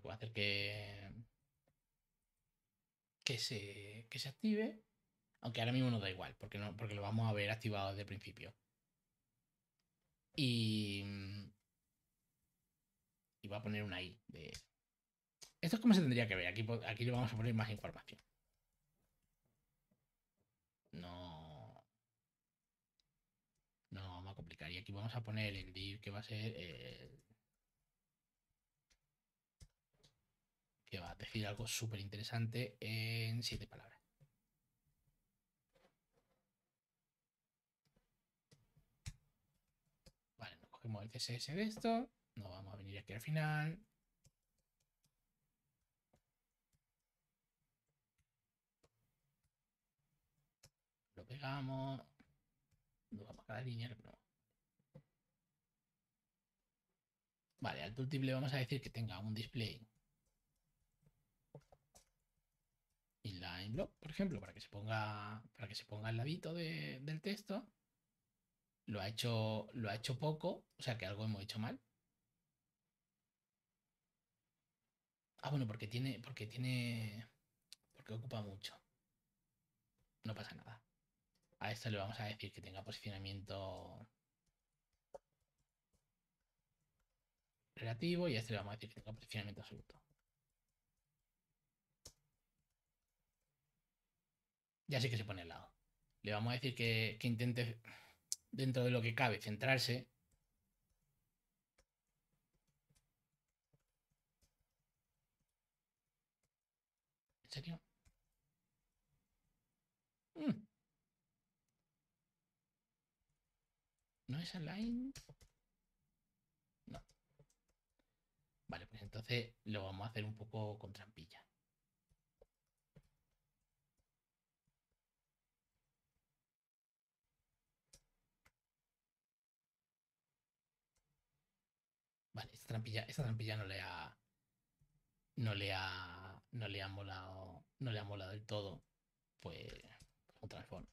que va a hacer que, que, se, que se active. Aunque ahora mismo no da igual, porque, no, porque lo vamos a ver activado desde el principio. Y, va a poner una I de... Esto es como se tendría que ver. Aquí, aquí le vamos a poner más información. No. No, vamos a complicar. Y aquí vamos a poner el div que va a ser que va a decir algo súper interesante en siete palabras. Vale, nos cogemos el CSS de esto, nos vamos a venir aquí al final. Lo pegamos, no vamos a la línea, no. Vale, al tooltip le vamos a decir que tenga un display inline block, por ejemplo, para que se ponga, para que se ponga al ladito del texto. Lo ha, hecho, lo ha hecho poco, o sea que algo hemos hecho mal. Ah, bueno, porque tiene, porque tiene, porque ocupa mucho. No pasa nada. A esto le vamos a decir que tenga posicionamiento relativo y a este le vamos a decir que tenga posicionamiento absoluto. ya sé que se pone al lado. Le vamos a decir que, intente, dentro de lo que cabe, centrarse. ¿En serio? Mm. ¿No es align? No. Vale, pues entonces lo vamos a hacer un poco con trampilla. esta trampilla, no le ha. No le ha. No le ha molado. No le ha molado del todo. Pues. otra forma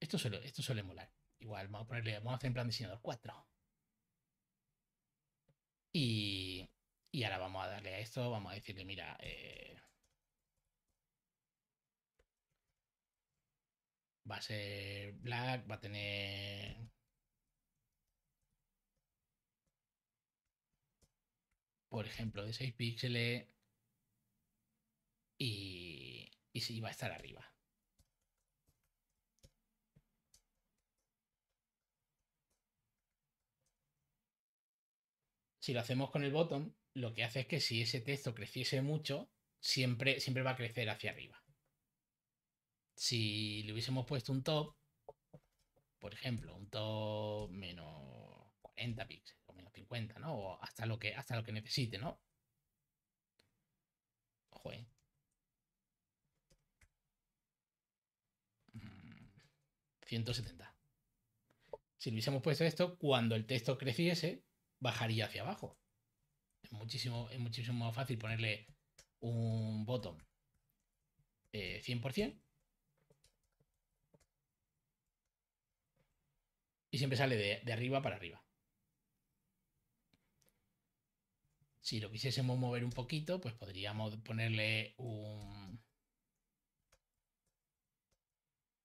Esto suele, esto suele molar. Igual, vamos a ponerle. Vamos a hacer en plan diseñador 4. Y. Y ahora vamos a darle a esto, vamos a decirle, mira, eh, va a ser Black, va a tener. Por ejemplo, de 6 píxeles. Y, y va a estar arriba. Si lo hacemos con el botón, lo que hace es que si ese texto creciese mucho, siempre, siempre va a crecer hacia arriba. Si le hubiésemos puesto un top, por ejemplo, un top menos 40 píxeles o menos 50, ¿no? O hasta lo que, hasta lo que necesite, ¿no? Ojo, 170. ¿eh? Mm, si le hubiésemos puesto esto, cuando el texto creciese, bajaría hacia abajo. Es muchísimo, es muchísimo más fácil ponerle un botón 100% eh, Y siempre sale de, arriba para arriba. Si lo quisiésemos mover un poquito, pues podríamos ponerle un,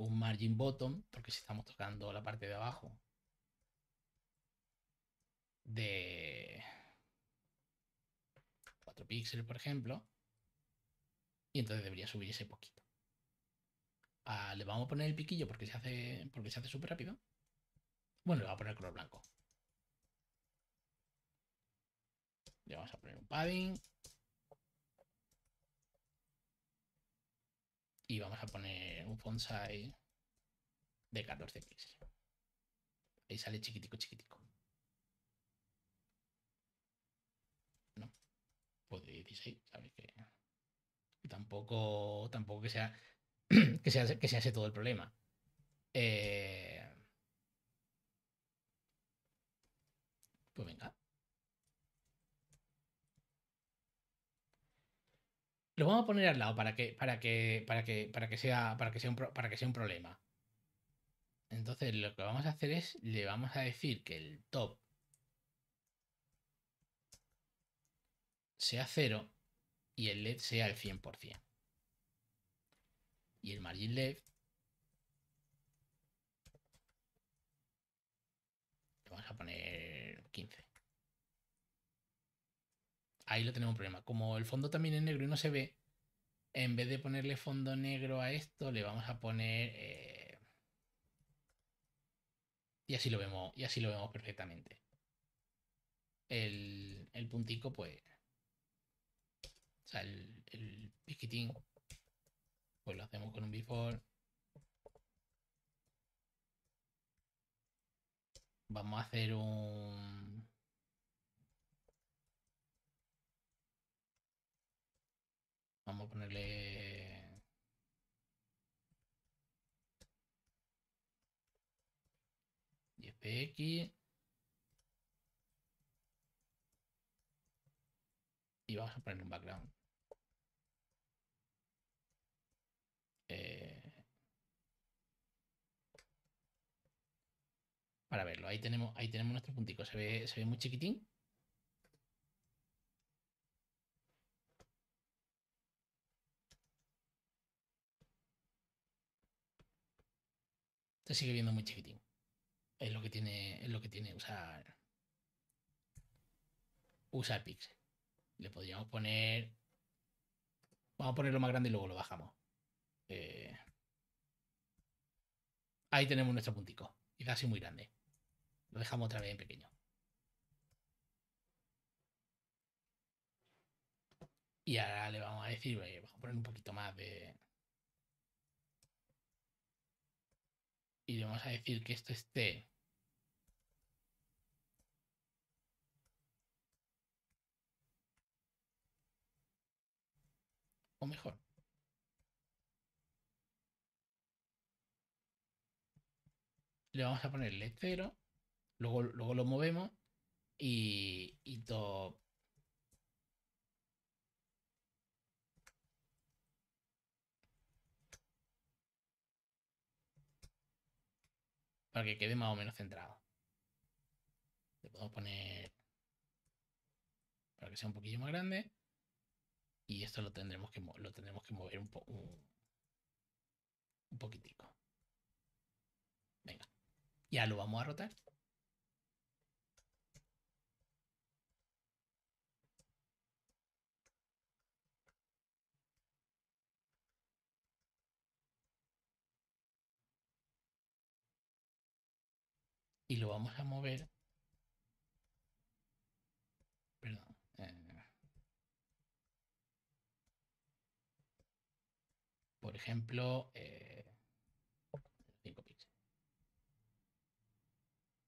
un margin bottom, porque si estamos tocando la parte de abajo de 4 píxeles, por ejemplo, y entonces debería subir ese poquito. Ah, le vamos a poner el piquillo porque se hace porque se hace súper rápido. Bueno, le voy a poner color blanco. Le vamos a poner un padding. Y vamos a poner un font size de 14 píxeles. Ahí sale chiquitico, chiquitico. No, pues de 16, ¿sabes Tampoco, tampoco que sea *clears throat* que sea, que se hace todo el problema. Eh, Pues venga. Lo vamos a poner al lado para que, para que, para que, para que sea, para que sea un, para que sea un problema. Entonces lo que vamos a hacer es, le vamos a decir que el top sea cero y el LED sea el 100%. Y el margin led le vamos a poner Ahí lo tenemos un problema. Como el fondo también es negro y no se ve, en vez de ponerle fondo negro a esto, le vamos a poner... Eh, y así lo vemos, y así lo vemos perfectamente. El, puntico, pues... O sea, el piquitín, pues lo hacemos con un before. Vamos a hacer un... Vamos a ponerle... 10px Y vamos a ponerle un background. Eh, para verlo, ahí tenemos, ahí tenemos nuestro puntito, se ve muy chiquitín, sigue viendo muy chiquitín. Es lo que tiene, es lo que tiene usar, usar Pixel. Le podríamos poner, vamos a ponerlo más grande y luego lo bajamos. Eh, ahí tenemos nuestro puntico. Quizás así muy grande. Lo dejamos otra vez en pequeño. Y ahora le vamos a decir, eh, vamos a poner un poquito más de, y le vamos a decir que esto esté o mejor. Le vamos a ponerle cero, 0, luego, luego lo movemos y, y para que quede más o menos centrado. Le podemos poner para que sea un poquillo más grande. Y esto lo tendremos que, lo tendremos que mover un, un poquitico. Venga. Ya lo vamos a rotar. y lo vamos a mover. Perdón. Eh, por ejemplo, eh, 5 píxeles.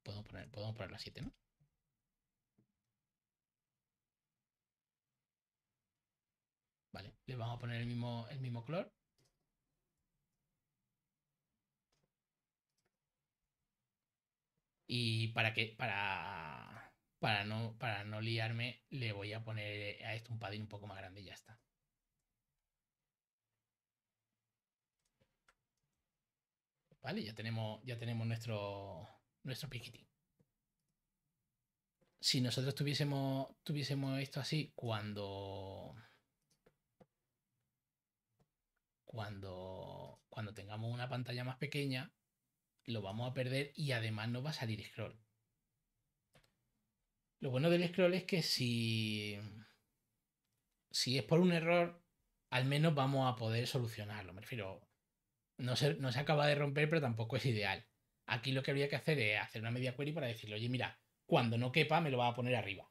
Podemos poner, podemos poner a 7, ¿no? Vale, le vamos a poner el mismo, el mismo color. Y para que, para, para, no, para no liarme, le voy a poner a esto un padding un poco más grande y ya está. Vale, ya tenemos, ya tenemos nuestro, nuestro Si nosotros tuviésemos, tuviésemos esto así cuando cuando, cuando tengamos una pantalla más pequeña, lo vamos a perder y además no va a salir scroll. Lo bueno del scroll es que si, si es por un error, al menos vamos a poder solucionarlo. Me refiero, no se, no se acaba de romper, pero tampoco es ideal. Aquí lo que habría que hacer es hacer una media query para decirle, oye, mira, cuando no quepa me lo va a poner arriba.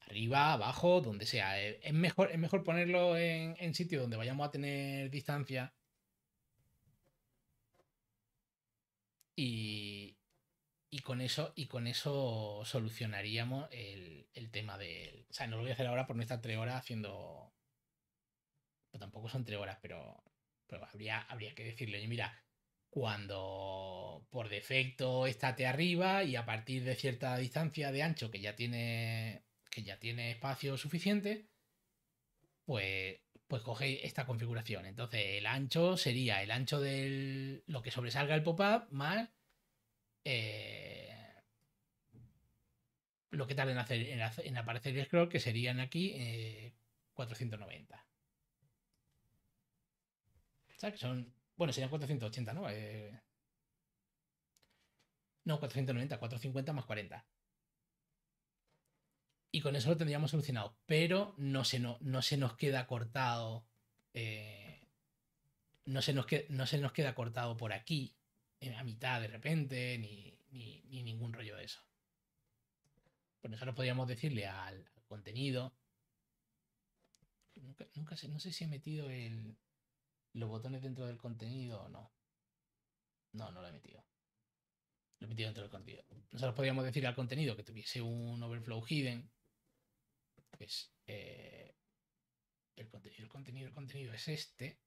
Arriba, abajo, donde sea. Es mejor, es mejor ponerlo en, en sitio donde vayamos a tener distancia Y, con eso, y con eso solucionaríamos el, tema del. O sea, no lo voy a hacer ahora por no estar tres horas haciendo. tampoco son tres horas, pero, habría, habría que decirle, oye, mira, cuando por defecto estate arriba y a partir de cierta distancia de ancho que ya tiene. que ya tiene espacio suficiente, pues pues coge esta configuración. Entonces el ancho sería el ancho de lo que sobresalga el pop-up más eh, lo que tarda en, hacer, en, aparecer el scroll, que serían aquí 490. Eh, son, bueno, serían 480, ¿no? Eh, no, 490, 450 más 40 y con eso lo tendríamos solucionado. Pero no se, no, se nos queda cortado. Eh, no, se nos no se nos queda cortado por aquí, eh, a mitad de repente, ni, ningún rollo de eso. Por eso podríamos decirle al, contenido. Nunca, sé, no sé si he metido el, los botones dentro del contenido o no. No, no lo he metido. Lo he metido dentro del contenido. Nosotros podríamos decir al contenido que tuviese un overflow hidden pues, eh, el contenido, el contenido, el contenido es este.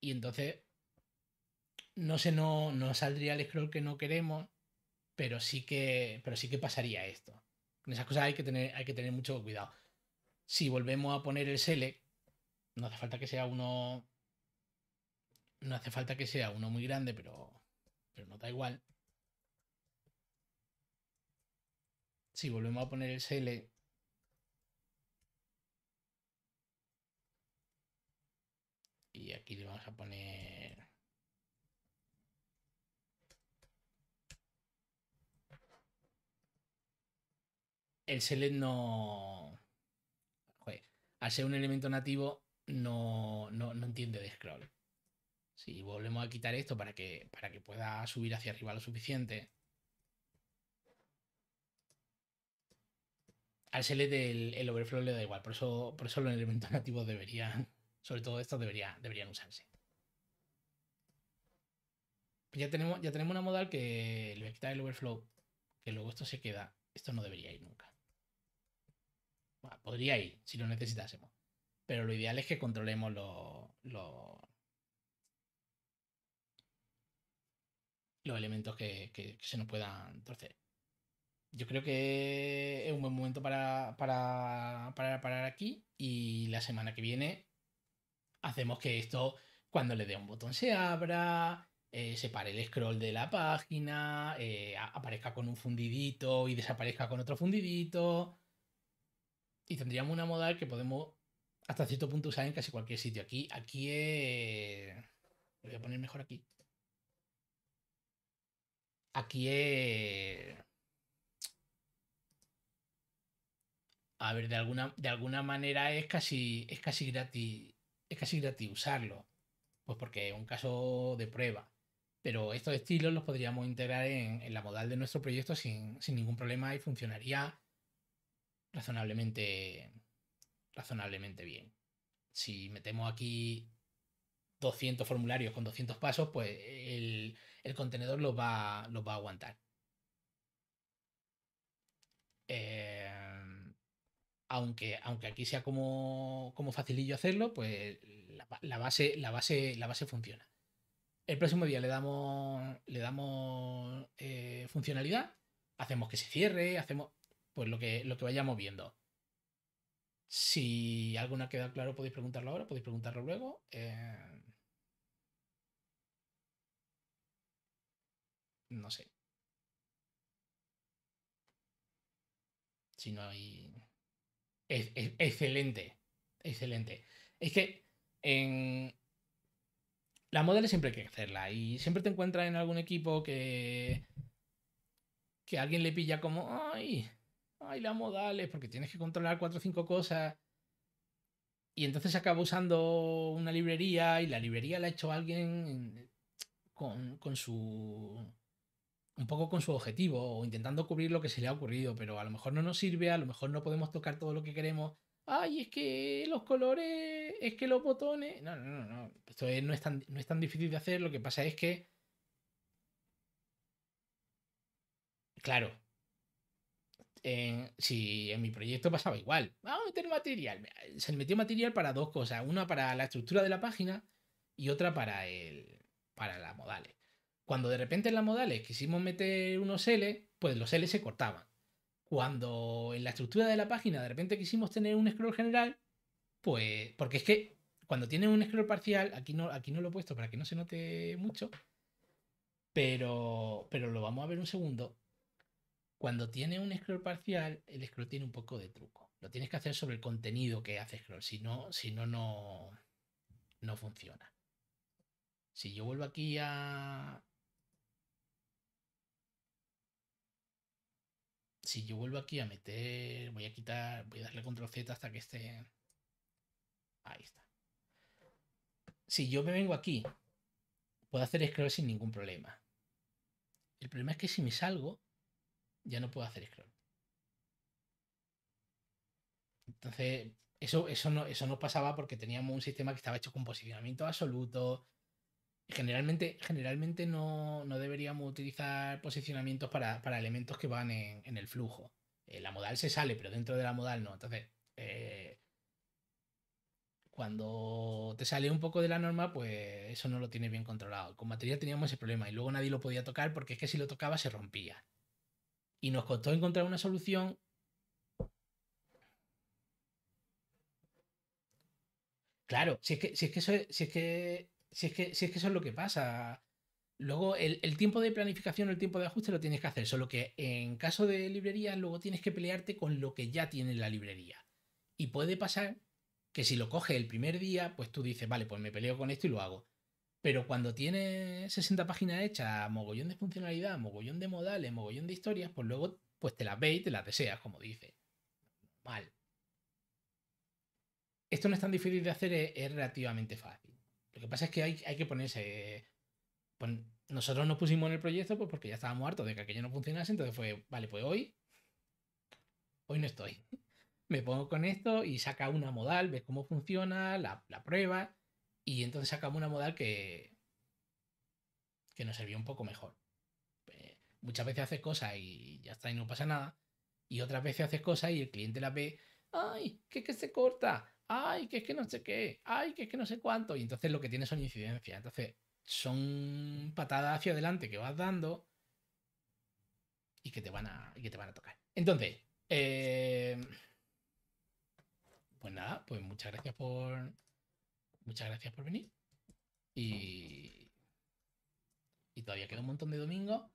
Y entonces, no sé, no, no saldría el scroll que no queremos, pero sí que, pero sí que pasaría esto. Con esas cosas hay que tener, hay que tener mucho cuidado. Si volvemos a poner el select, no hace falta que sea uno no hace falta que sea uno muy grande, pero, pero no da igual. Si volvemos a poner el SL, y aquí le vamos a poner el select no Joder. al ser un elemento nativo no, no, no entiende de scroll si volvemos a quitar esto para que, para que pueda subir hacia arriba lo suficiente. Al select el, overflow le da igual, por eso, por eso los elementos *laughs* nativos deberían, sobre todo estos debería, deberían usarse. Pues ya tenemos, ya tenemos una modal que le voy a quitar el overflow, que luego esto se queda. Esto no debería ir nunca. podría ir si lo necesitásemos. Pero lo ideal es que controlemos los, los elementos que, se nos puedan torcer. Yo creo que es un buen momento para, parar aquí y la semana que viene hacemos que esto, cuando le dé un botón, se abra, eh, se pare el scroll de la página, eh, aparezca con un fundidito y desaparezca con otro fundidito. Y tendríamos una modal que podemos hasta cierto punto usar en casi cualquier sitio. Aquí, aquí voy a poner mejor aquí. Aquí eh, A ver, de alguna, de alguna manera es casi, es casi gratis. Es casi gratis usarlo. Pues porque es un caso de prueba. Pero estos estilos los podríamos integrar en, la modal de nuestro proyecto sin, sin ningún problema y funcionaría razonablemente, razonablemente bien. Si metemos aquí 200 formularios con 200 pasos, pues el, el contenedor los va, a aguantar. Em, aunque, aunque aquí sea como, como facilillo hacerlo, pues la, base, la, base, la base funciona. El próximo día le damos, le damos eh, funcionalidad, hacemos que se cierre, hacemos pues lo que, lo que vayamos viendo. Si alguna queda claro, podéis preguntarlo ahora, podéis preguntarlo luego. Em, no sé. Si no hay... Es, excelente, excelente. Es que en... La modales siempre hay que hacerla y siempre te encuentras en algún equipo que... que alguien le pilla como, ay, ay, la modales, porque tienes que controlar cuatro o cinco cosas. Y entonces acaba usando una librería y la librería la ha hecho alguien con su un poco con su objetivo o intentando cubrir lo que se le ha ocurrido, pero a lo mejor no nos sirve, a lo mejor no podemos tocar todo lo que queremos. Ay, es que los colores, es que los botones. No, no, no, no. Esto no, es tan, no es tan difícil de hacer. Lo que pasa es que. Claro. si en mi proyecto pasaba igual. Vamos a meter material. Se metió material para dos cosas. Una para la estructura de la página y otra para el. para las modales. Cuando de repente en las modales quisimos meter unos L, pues los L se cortaban. Cuando en la estructura de la página de repente quisimos tener un scroll general, pues porque es que cuando tiene un scroll parcial, aquí no, aquí no lo he puesto para que no se note mucho, pero, lo vamos a ver un segundo. Cuando tiene un scroll parcial, el scroll tiene un poco de truco. Lo tienes que hacer sobre el contenido que hace scroll, si no, si no, no, no funciona. Si yo vuelvo aquí a, si yo vuelvo aquí a meter, voy a quitar, voy a darle control Z hasta que esté... Ahí está. Si yo me vengo aquí, puedo hacer scroll sin ningún problema. El problema es que si me salgo, ya no puedo hacer scroll. Entonces, eso, eso, eso no pasaba porque teníamos un sistema que estaba hecho con posicionamiento absoluto, Generalmente, generalmente no, deberíamos utilizar posicionamientos para, elementos que van en, el flujo. Eh, la modal se sale, pero dentro de la modal no. Entonces, eh, cuando te sale un poco de la norma, pues eso no lo tienes bien controlado. Con material teníamos ese problema y luego nadie lo podía tocar porque es que si lo tocaba se rompía. Y nos costó encontrar una solución Claro, si es que, que, eso si es que si es que, eso es lo que pasa. Luego, el, tiempo de planificación, el tiempo de ajuste lo tienes que hacer, solo que en caso de librerías, luego tienes que pelearte con lo que ya tiene la librería. Y puede pasar que si lo coges el primer día, pues tú dices, vale, pues me peleo con esto y lo hago. Pero cuando tienes 60 páginas hechas, mogollón de funcionalidad, mogollón de modales, mogollón de historias, pues luego pues te las veis y te las deseas, como dice. Mal. Esto no es tan difícil de hacer, es relativamente fácil. Lo que pasa es que hay, que ponerse. Eh, nosotros nos pusimos en el proyecto pues, porque ya estábamos hartos de que aquello no funcionase, entonces fue, vale, pues hoy. Hoy no estoy. *laughs* Me pongo con esto y saca una modal, ves cómo funciona, la, prueba, y entonces sacamos una modal que. que nos sirvió un poco mejor. Eh, muchas veces haces cosas y ya está y no pasa nada. Y otras veces haces cosas y el cliente la ve, ¡ay! ¿Qué que se corta? ay, que es que no sé qué, ay, que es que no sé cuánto. Y entonces lo que tiene son incidencias. Entonces, son patadas hacia adelante que vas dando y que te van a, te van a tocar. Entonces, eh, pues nada, pues muchas gracias por. Muchas gracias por venir. Y. Y todavía queda un montón de domingo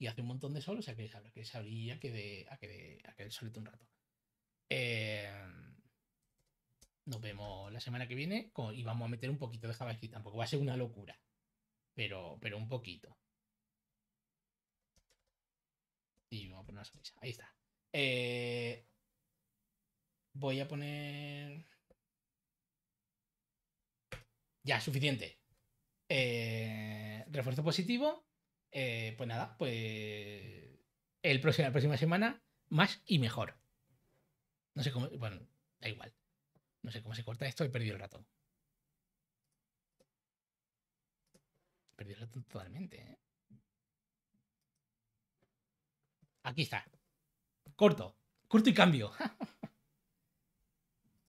Y hace un montón de sol, o sea que, que se abría que de, a que, de, que solito un rato. Eh. Nos vemos la semana que viene y vamos a meter un poquito de JavaScript. Tampoco va a ser una locura, pero, pero un poquito. Y vamos a poner una sonrisa. Ahí está. Eh, voy a poner. Ya, suficiente. Eh, refuerzo positivo. Eh, pues nada, pues. El próximo, la próxima semana, más y mejor. No sé cómo. Bueno, da igual. No sé cómo se corta esto, he perdido el rato. He perdido el rato totalmente. ¿eh? Aquí está. Corto. Corto y cambio. *laughs*